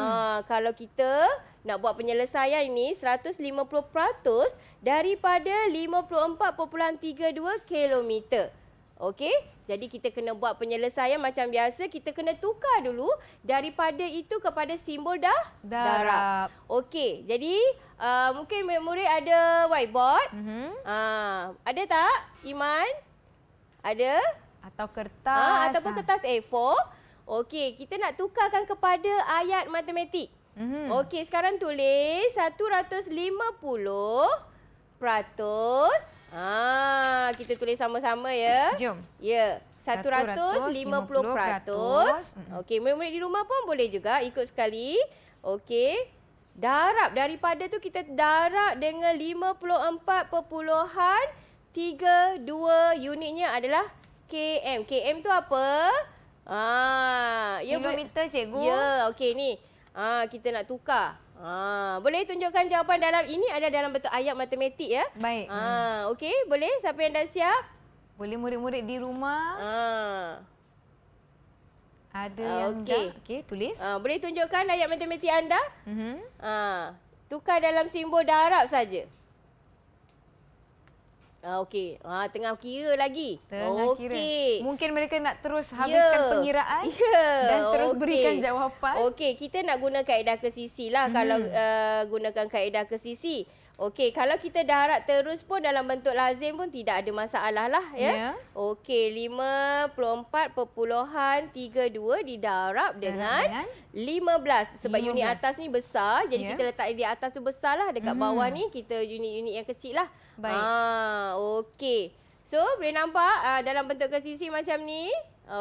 Speaker 2: kalau kita nak buat penyelesaian ini 150% daripada 54.32 km. Okey? Jadi kita kena buat penyelesaian macam biasa kita kena tukar dulu daripada itu kepada simbol dah darab. Okey. Jadi uh, mungkin murid-murid ada whiteboard? Mm -hmm. uh, ada tak? Iman? Ada? atau ah, kertas. Ah, ataupun kertas A4. Okey, kita nak tukarkan kepada ayat matematik. Mm -hmm. Okey, sekarang tulis 150 peratus. Ah, kita tulis sama-sama ya. Jom. Ya, 150 peratus. Mm. Okey, murid-murid di rumah pun boleh juga ikut sekali. Okey. Darab daripada tu kita darab dengan 54.32 unitnya adalah KM. KM tu apa? Ah, ya kilometer bu- cikgu. Ya, okey ni. Ah, kita nak tukar. Ah, boleh tunjukkan jawapan dalam ini ada dalam bentuk ayat matematik ya. Baik. Ah, okey, boleh siapa yang dah siap? Boleh murid-murid di rumah. Ah. Ada ah, yang okay. dah. Okey, tulis. Ah, boleh tunjukkan ayat matematik anda? Mhm. Ah, tukar dalam simbol darab saja. Ah, Okey, ah, tengah kira lagi. Tengah okay. kira. Mungkin mereka nak terus habiskan yeah. pengiraan yeah. dan terus okay. berikan jawapan. Okey, kita nak guna kaedah kesisi lah hmm. kalau uh, gunakan kaedah kesisi. Okey, kalau kita darat terus pun dalam bentuk lazim pun tidak ada masalah lah. Ya? Yeah. Okey, 54.32 didarab dengan 15. Sebab 15. unit atas ni besar, jadi yeah. kita letak di atas tu besar lah. Dekat hmm. bawah ni kita unit-unit yang kecil lah. Baik. Ah, okey. So, boleh nampak uh, dalam bentuk kesisi macam ni.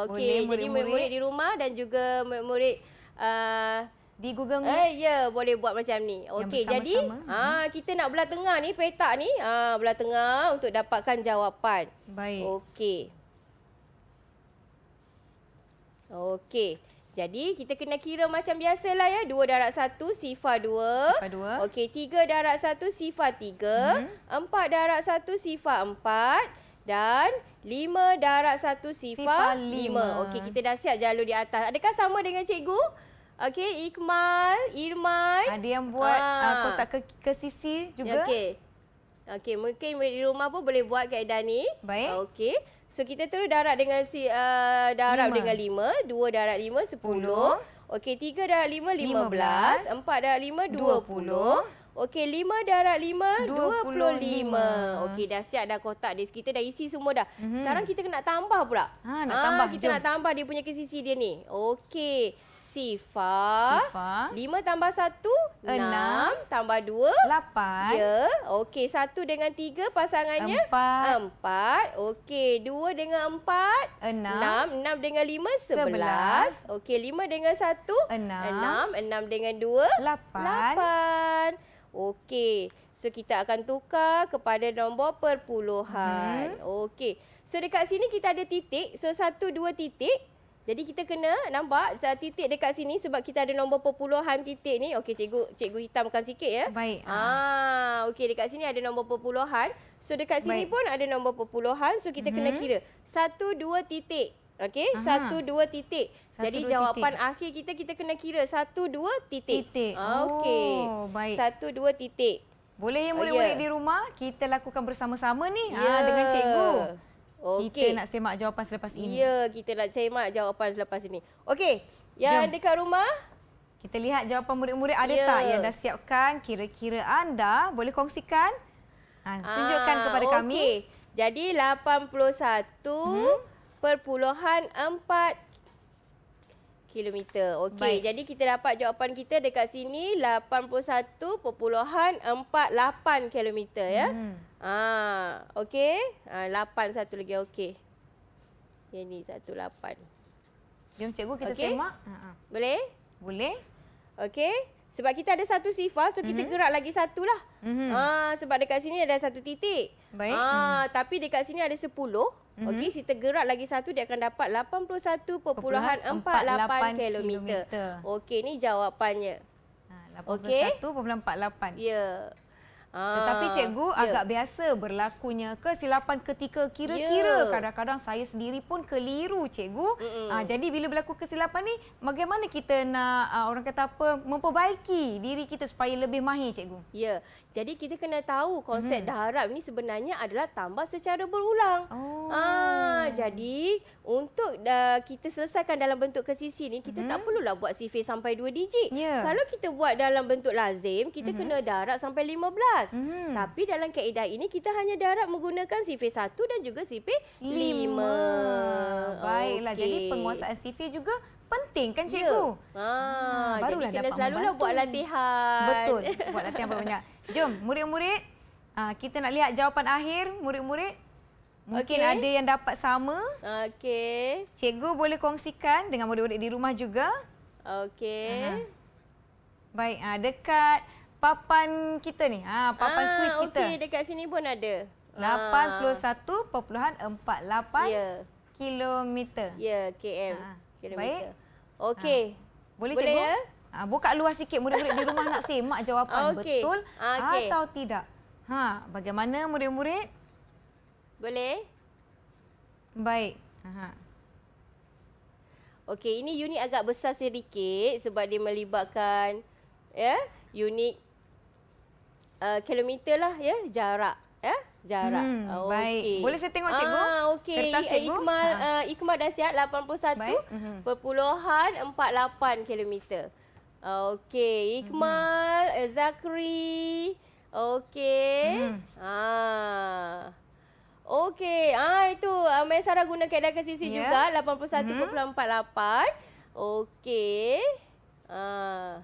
Speaker 2: Okey, jadi murid-murid di rumah dan juga murid-murid ah, di Google Meet. Eh, ya, boleh buat macam ni. Okey, jadi ah kita nak belah tengah ni petak ni ah belah tengah untuk dapatkan jawapan. Baik. Okey. Okey. Jadi kita kena kira macam biasa lah ya. Dua darab satu, sifar dua. Sifar dua. Okey, tiga darab satu, sifar tiga. Hmm. Empat darab satu, sifar empat. Dan lima darab satu, sifar, sifar lima. Okey, kita dah siap jalur di atas. Adakah sama dengan cikgu? Okey, Iqmal, Irmai. Ada ah, yang buat ha. uh, kotak ke, ke sisi juga. Okey. Okey, mungkin di rumah pun boleh buat keadaan ni. Baik. Okey. So kita terus darat dengan si uh, darat lima. dengan 5, 2 darat 5 10. Okey, 3 darat 5 15, 4 darat 5 20. Okey, 5 darat 5 25. Okey, dah siap dah kotak dia. Kita dah isi semua dah. Hmm. Sekarang kita ah, nak tambah pula. Ha, nak ha, tambah. Kita Jom. nak tambah dia punya kesisi dia ni. Okey. Sifa. Sifa. Lima tambah satu. Enam. Tambah dua. Lapan. Ya. Okey. Satu dengan tiga pasangannya. Empat. Empat. Okey. Dua dengan empat. Enam. Enam. Enam dengan lima. Sebelas. sebelas. Okey. Lima dengan satu. Enam. Enam. Enam dengan dua. Lapan. Lapan. Okey. So kita akan tukar kepada nombor perpuluhan. Hmm. Okey. So dekat sini kita ada titik. So satu dua titik. Jadi kita kena nampak titik dekat sini sebab kita ada nombor perpuluhan titik ni. Okey cikgu, cikgu hitamkan sikit ya. Baik. Ah, okey dekat sini ada nombor perpuluhan. So dekat sini Baik. pun ada nombor perpuluhan. So kita mm -hmm. kena mhm. kira. Satu, dua titik. Okey, satu, dua titik. Satu, Jadi dua jawapan titik. akhir kita, kita kena kira. Satu, dua titik. Titik. Ah, okey. Oh, Satu, dua titik. Boleh ya, boleh-boleh yeah. di rumah. Kita lakukan bersama-sama ni yeah. ah, ya. dengan cikgu. Okay. Kita nak semak jawapan selepas ini. Ya, kita nak semak jawapan selepas ini. Okey, yang Jom. dekat rumah. Kita lihat jawapan murid-murid ada ya. tak yang dah siapkan. Kira-kira anda boleh kongsikan.
Speaker 1: Ha, tunjukkan ah, kepada okay. kami.
Speaker 2: Jadi, 81 hmm? perpuluhan 4 km. Okey, jadi kita dapat jawapan kita dekat sini 81.48 km ya. Hmm. Ah, okey. Ah ha, 8 satu lagi okey. Yang ni 18. Jom cikgu kita okay. semak. Ha, Boleh? Boleh. Okey. Sebab kita ada satu sifar, so kita mm -hmm. gerak lagi satu lah. Mm -hmm. ah, sebab dekat sini ada satu titik. Baik. Ah, mm -hmm. Tapi dekat sini ada sepuluh. -hmm. Okey, si tergerak lagi satu dia akan dapat 81.48 km. Okey, ni jawapannya. Ha, 81.48. Okay. Ya. Yeah.
Speaker 1: Tetapi ah, cikgu ya. agak biasa
Speaker 2: berlakunya kesilapan ketika kira-kira. Ya. Kadang-kadang
Speaker 1: saya sendiri pun keliru cikgu. Aa, ah, jadi bila berlaku kesilapan ni,
Speaker 2: bagaimana kita nak aa, ah, orang kata apa memperbaiki diri kita supaya lebih mahir cikgu? Ya, jadi kita kena tahu konsep hmm. darab ni sebenarnya adalah tambah secara berulang. Oh. Aa, jadi untuk uh, kita selesaikan dalam bentuk kesisi ni, kita hmm. tak mm-hmm. perlulah buat sifir sampai dua digit. Ya. Kalau kita buat dalam bentuk lazim, kita hmm. kena darab sampai lima belas atas. Hmm. Tapi dalam kaedah ini kita hanya darab menggunakan sifir 1 dan juga sifir 5. Baiklah okay. jadi penguasaan sifir juga penting kan cikgu. Ya. Ha hmm, jadi kena selalulah buat latihan. Betul. Buat latihan banyak.
Speaker 1: Jom murid-murid kita nak lihat jawapan akhir murid-murid. Mungkin okay. ada yang dapat sama. Okey. Cikgu boleh kongsikan dengan murid-murid di rumah juga. Okey. Baik, ada dekat papan kita ni. Ha, papan ah, kuis kita. Okey,
Speaker 2: dekat sini pun ada.
Speaker 1: 81.48 yeah. kilometer. Ya, yeah, KM. Ha. Kilometer. Baik. Okey. Ha. Boleh, Boleh cikgu? Ya? Ha, buka luas sikit. Murid-murid di rumah nak semak jawapan. Ah, okay. Betul ah, okay. atau tidak? Ha, bagaimana murid-murid?
Speaker 2: Boleh. Baik. Ha. Okey, ini unit agak besar sedikit sebab dia melibatkan ya, unit uh, kilometer lah ya yeah? jarak ya yeah? jarak. Hmm, okay. Ah, baik. Boleh saya tengok cikgu? Ah okey. Ikmal ha. uh, Ikmal dah siap 81 mhm. perpuluhan 48 kilometer. Ah, okey, Ikmal, hmm. Zakri. Okey. Hmm. Ah. Okey, ah itu Amir ah, Sarah guna kaedah ke sisi yeah. juga 81.48. Hmm. Okey. Ah.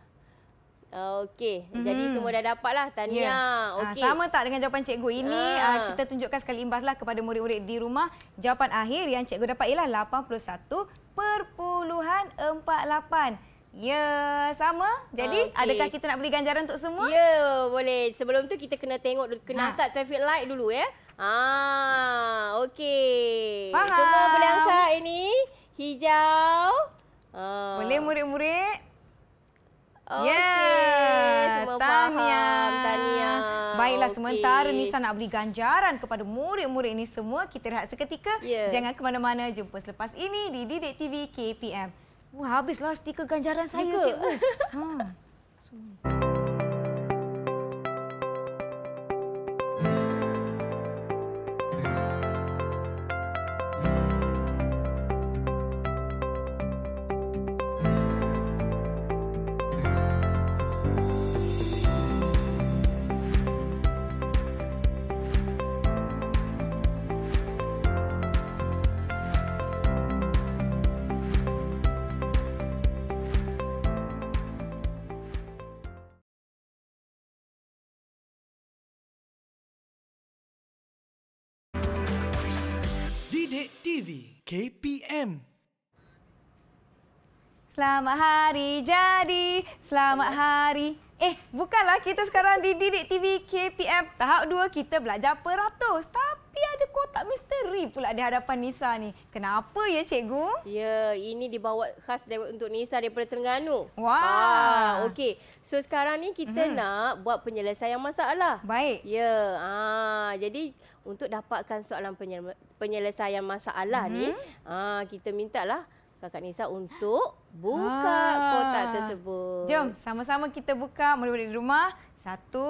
Speaker 2: Okey, hmm. jadi semua dah dapat lah. Tahniah. Yeah. Ya. Okay. Ha, sama
Speaker 1: tak dengan jawapan cikgu ini? Ha. Ha, kita tunjukkan sekali imbas lah kepada murid-murid di rumah. Jawapan akhir yang cikgu dapat ialah 81.48.
Speaker 2: Ya, sama. Jadi okay. adakah kita nak beri ganjaran untuk semua? Ya, boleh. Sebelum tu kita kena tengok, kena ha. Ah. tak traffic light dulu ya. Ah, okey. Semua boleh angkat ini. Hijau. Ah. Boleh murid-murid. Yeah, semua tahniah. faham. Tahniah. Baiklah, okay. sementara Nisa nak
Speaker 1: beri ganjaran kepada murid-murid ini semua. Kita rehat seketika. Yeah. Jangan ke mana-mana. Jumpa selepas ini di Didik TV KPM. Wah, habislah stiker ganjaran saya, ya cikgu. Hmm. TV KPM. Selamat hari jadi. Selamat hari. Eh, bukanlah kita sekarang di Didik TV KPM. Tahap 2 kita belajar peratus. Tapi ada kotak misteri pula
Speaker 2: di hadapan Nisa ni. Kenapa ya, cikgu? Ya, ini dibawa khas untuk Nisa daripada Terengganu. Wow. Ah, Okey. So, sekarang ni kita hmm. nak buat penyelesaian masalah. Baik. Ya. Ah, jadi, untuk dapatkan soalan penyelesaian masalah hmm. ni, uh, kita minta lah Kakak Nisa untuk buka ah. kotak tersebut. Jom, sama-sama kita buka mulai dari rumah. Satu,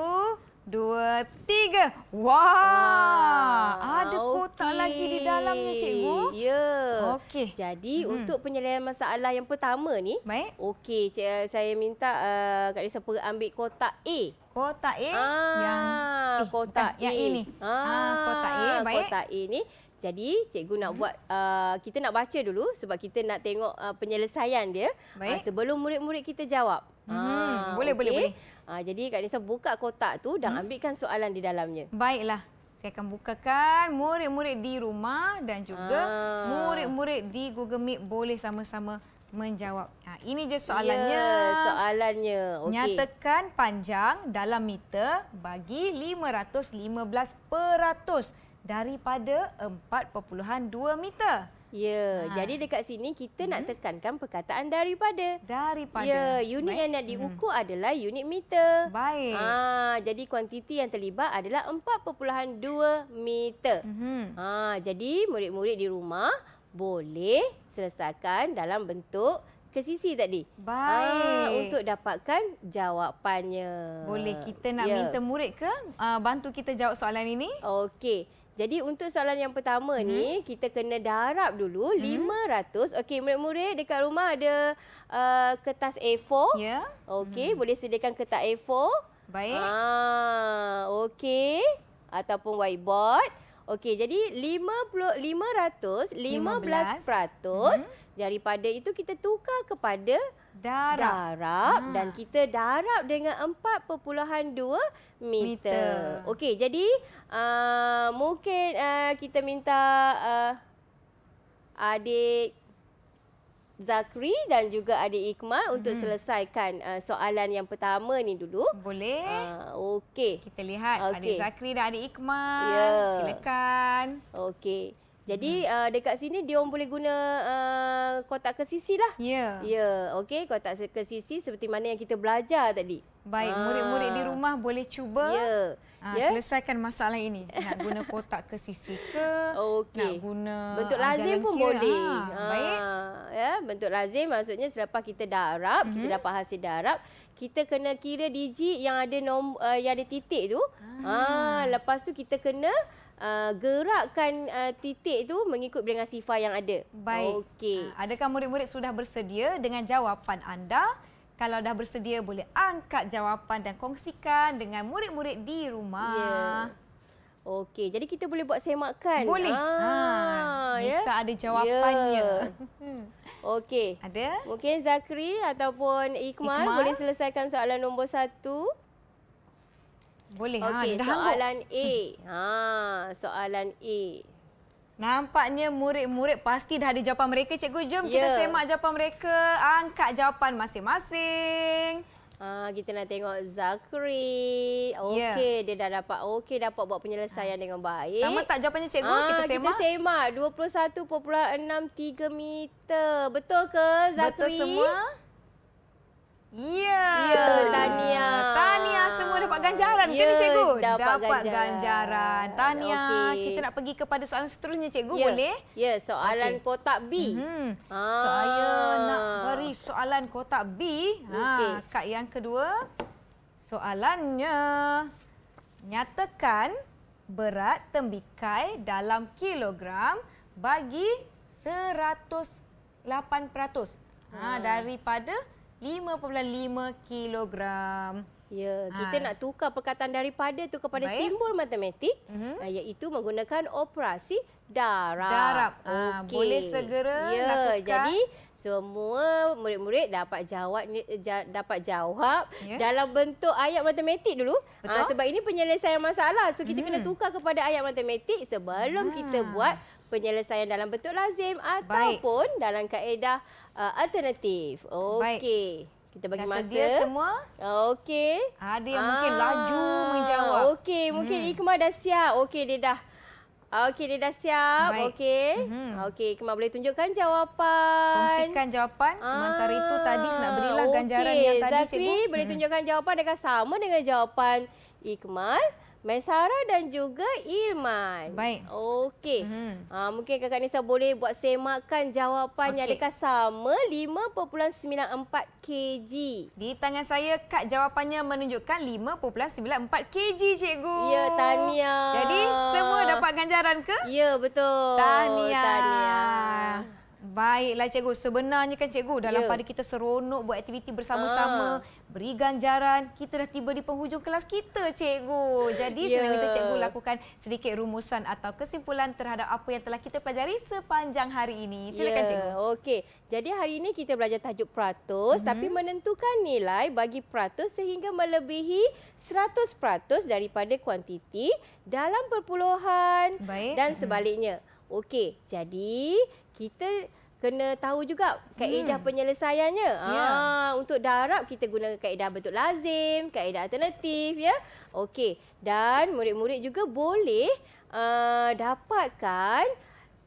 Speaker 2: dua, tiga. Wah, wow. ada kotak lagi di dalamnya cikgu. Ya. Yeah. Okey. Jadi hmm. untuk penyelesaian masalah yang pertama ni, okey, cik eh, saya minta uh, Kak Lisa pergi ambil kotak A. Kotak A ah, yang eh, kotak A. yang ini. Ah, ah, kotak A, baik. Kotak A ni. Jadi cikgu nak hmm. buat uh, kita nak baca dulu sebab kita nak tengok uh, penyelesaian dia ah, baik. Uh, sebelum murid-murid kita jawab. Hmm. Ah, boleh, okay. boleh, boleh, boleh. Ha, jadi Kak Nisa buka kotak tu dan hmm. ambilkan soalan di dalamnya. Baiklah. Saya akan bukakan murid-murid di rumah
Speaker 1: dan juga ah. murid-murid di Google Meet boleh sama-sama menjawab. Ha, ini je soalannya. Ya, soalannya. Okay. Nyatakan panjang dalam meter bagi 515 peratus daripada 4.2
Speaker 2: meter. Ya, ha. jadi dekat sini kita hmm. nak tekankan perkataan daripada. Daripada. Ya, unit Baik. yang nak diukur hmm. adalah unit meter. Baik. Ha, jadi kuantiti yang terlibat adalah 4.2 meter. Hmm. Ha, jadi murid-murid di rumah boleh selesaikan dalam bentuk ke sisi tadi. Baik. Ha, untuk dapatkan jawapannya. Boleh kita nak ya. minta murid ke uh, bantu kita jawab soalan ini? Okey. Jadi untuk soalan yang pertama hmm. ni mhm. kita kena darab dulu hmm. 500. Okey murid-murid dekat rumah ada uh, kertas A4. Ya. Yeah. Okey hmm. boleh sediakan kertas A4. Baik. Ha okey ataupun whiteboard. Okey jadi 50 500 15%, 15%. Hmm. daripada itu kita tukar kepada darab, darab ha. dan kita darab dengan 4.2 meter. meter. Okey, jadi uh, mungkin uh, kita minta uh, adik Zakri dan juga adik Ikmal -hmm. untuk selesaikan uh, soalan yang pertama ni dulu. Boleh. Uh, Okey. Kita lihat okay. adik Zakri dan adik Ikmal. Yeah. Silakan. Okey. Jadi hmm. uh, dekat sini dia orang boleh guna uh, kotak ke sisi lah. Ya. Yeah. Ya, yeah, okey kotak ke sisi seperti mana yang kita belajar tadi. Baik, Aa. Ah. murid-murid di rumah boleh cuba yeah. Ya. Aa, ya. yeah. selesaikan masalah ini. Nak guna kotak ke sisi ke, okay. nak guna... Bentuk ah, lazim pun kira. boleh. Ha. Ah, Aa. Baik. Ya, bentuk lazim maksudnya selepas kita dah harap, mm-hmm. kita mhm. dapat hasil dah harap, kita kena kira digit yang ada nom- uh, yang ada titik tu. Ha, lepas tu kita kena uh, gerakkan uh, titik itu mengikut bilangan sifar yang ada. Baik. Okey. Uh, adakah murid-murid sudah bersedia dengan jawapan
Speaker 1: anda? Kalau dah bersedia boleh angkat jawapan dan kongsikan dengan murid-murid
Speaker 2: di rumah. Yeah. Okey, jadi kita boleh buat semakan. Boleh. Ha, ha bisa ada jawapannya. Yeah. Hmm. Okey. Ada? Mungkin Zakri ataupun Ikmal, Ikmal boleh selesaikan soalan nombor satu. Boleh. Okay, ha, dah soalan hanggup. A. Hmm. Ha, soalan A. Nampaknya
Speaker 1: murid-murid pasti dah ada jawapan mereka. Cikgu, jom ya. kita semak jawapan mereka. Angkat jawapan
Speaker 2: masing-masing. Ha, kita nak tengok Zakri. Okey, ya. dia dah dapat. Okey, dapat buat penyelesaian ha. dengan baik. Sama tak jawapannya, Cikgu? Ha, kita semak. Kita semak. 21.63 meter. Betul ke, Zakri? Betul semua. ganjaran. Kan, ya, Kena cikgu. Dapat, dapat ganjaran. ganjaran. Tahniah. Okay. Kita nak
Speaker 1: pergi kepada soalan seterusnya cikgu. Ya. Boleh? Ya, soalan okay. kotak B. Mm -hmm. Saya nak beri soalan kotak B. Ha, okay. Kak yang kedua. Soalannya. Nyatakan berat tembikai dalam kilogram bagi 108% ha, hmm. daripada
Speaker 2: 5.5 kilogram. Ya, ha. kita nak tukar perkataan daripada tu kepada Baik. simbol matematik mm -hmm. iaitu menggunakan operasi darab. Darab. Ha, okay. Boleh segera ya, lakukan. Jadi, semua murid-murid dapat jawab dapat jawab yeah. dalam bentuk ayat matematik dulu. Ha, sebab ini penyelesaian masalah. So, kita mm. kena hmm. tukar kepada ayat matematik sebelum ha. kita buat penyelesaian dalam bentuk lazim ataupun Baik. dalam kaedah uh, alternatif. Okey. Kita bagi Kasa masa. dia semua. Okey. Ada ah, yang Aa. mungkin laju ah, menjawab. Okey, mungkin hmm. Ikmah dah siap. Okey, dia dah. Okey, dia dah siap. Okey. Mm-hmm. Okey, Ikmah boleh tunjukkan jawapan. Kongsikan jawapan. Sementara itu ah, tadi nak berilah okay. ganjaran yang tadi Zakri, cikgu. Okey, Zakri boleh hmm. tunjukkan jawapan. Adakah sama dengan jawapan Ikmah? Maisara dan juga Ilman. Baik. Okey. Hmm. Uh, mungkin Kakak Nisa boleh buat semakan jawapan. Okay. Adakah sama 5.94 kg? Di tangan saya, Kak jawapannya menunjukkan 5.94 kg,
Speaker 1: Cikgu. Ya, Tania. Jadi, semua dapat ganjaran ke? Ya, betul. Tania. Tahniah. Baiklah cikgu, sebenarnya kan cikgu dalam ya. pada kita seronok buat aktiviti bersama-sama, ha. Ah. beri ganjaran, kita dah tiba di penghujung kelas kita cikgu. Jadi ya. senang kita cikgu lakukan sedikit rumusan atau kesimpulan terhadap apa yang telah kita pelajari
Speaker 2: sepanjang hari ini. Silakan ya. cikgu. Okey, jadi hari ini kita belajar tajuk peratus hmm. tapi menentukan nilai bagi peratus sehingga melebihi 100% daripada kuantiti dalam perpuluhan Baik. dan mhm. sebaliknya. Okey, jadi kita kena tahu juga kaedah hmm. penyelesaiannya. Yeah. Ya. untuk darab kita guna kaedah bentuk lazim, kaedah alternatif ya. Okey, dan murid-murid juga boleh uh, dapatkan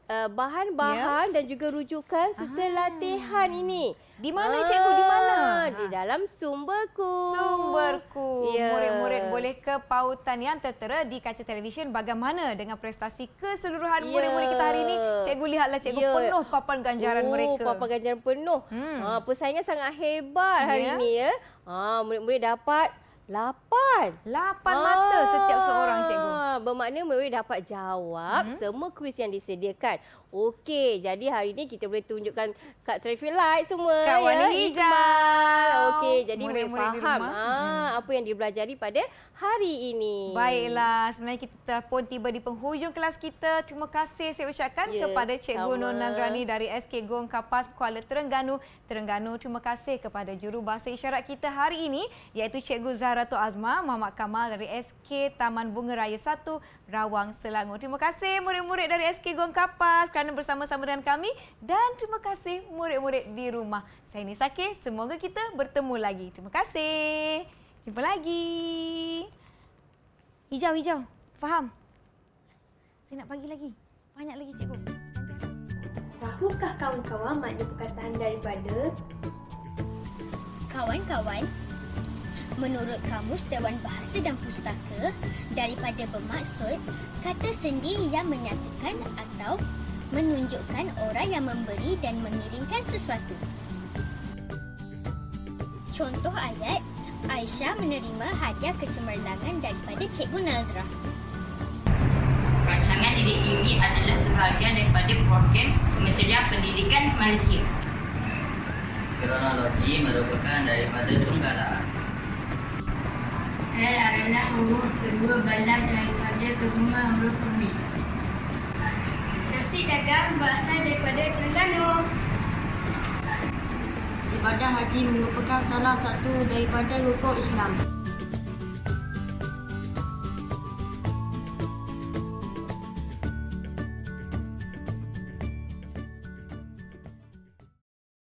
Speaker 2: uh, bahan-bahan yeah. dan juga rujukan setelah latihan ah. ini. Di mana ah. cikgu? Di mana? Di dalam sumberku. Sumberku. Yeah. Murid-murid boleh ke pautan
Speaker 1: yang tertera di kaca televisyen bagaimana dengan prestasi keseluruhan yeah. murid-murid kita hari ini? Cikgu lihatlah cikgu yeah. penuh papan ganjaran Ooh, mereka. Papan
Speaker 2: ganjaran penuh. Hmm. Ha, ah, persaingan sangat hebat yeah. hari ya. ini. ya. Ha, ah, murid dapat Lapan. Lapan mata ah. setiap seorang cikgu. Ah, bermakna mereka dapat jawab hmm. semua kuis yang disediakan. Okey, jadi hari ini kita boleh tunjukkan kat traffic light semua. Kat ya, warna ya, hijau. Okey, jadi boleh faham ha, apa yang dipelajari pada hari
Speaker 1: ini. Baiklah, sebenarnya kita telah tiba di penghujung kelas kita. Terima kasih saya ucapkan ya, kepada Cikgu Nur Nazrani dari SK Gong Kapas Kuala Terengganu. Terengganu, terima kasih kepada juru bahasa isyarat kita hari ini iaitu Cikgu Zahra Tu Azma, Muhammad Kamal dari SK Taman Bunga Raya 1, Rawang, Selangor. Terima kasih murid-murid dari SK Gong Kapas kerana bersama-sama dengan kami dan terima kasih murid-murid di rumah. Saya Nisa K, semoga kita bertemu lagi. Terima kasih. Jumpa lagi. Hijau, hijau. Faham? Saya nak bagi lagi. Banyak lagi, cikgu.
Speaker 2: Tahukah kawan-kawan makna perkataan daripada kawan-kawan Menurut Kamus Dewan Bahasa dan Pustaka, daripada bermaksud kata sendi yang menyatukan atau menunjukkan orang yang memberi dan mengiringkan sesuatu. Contoh ayat, Aisyah menerima hadiah kecemerlangan daripada Cikgu Nazra. Rancangan didik tinggi adalah sebahagian daripada program Kementerian Pendidikan Malaysia. Kronologi merupakan daripada tunggalan. L adalah huruf kedua balas daripada kesemua huruf bumi. Tafsir dagang daripada Terengganu. Ibadah haji merupakan salah satu daripada rukun Islam.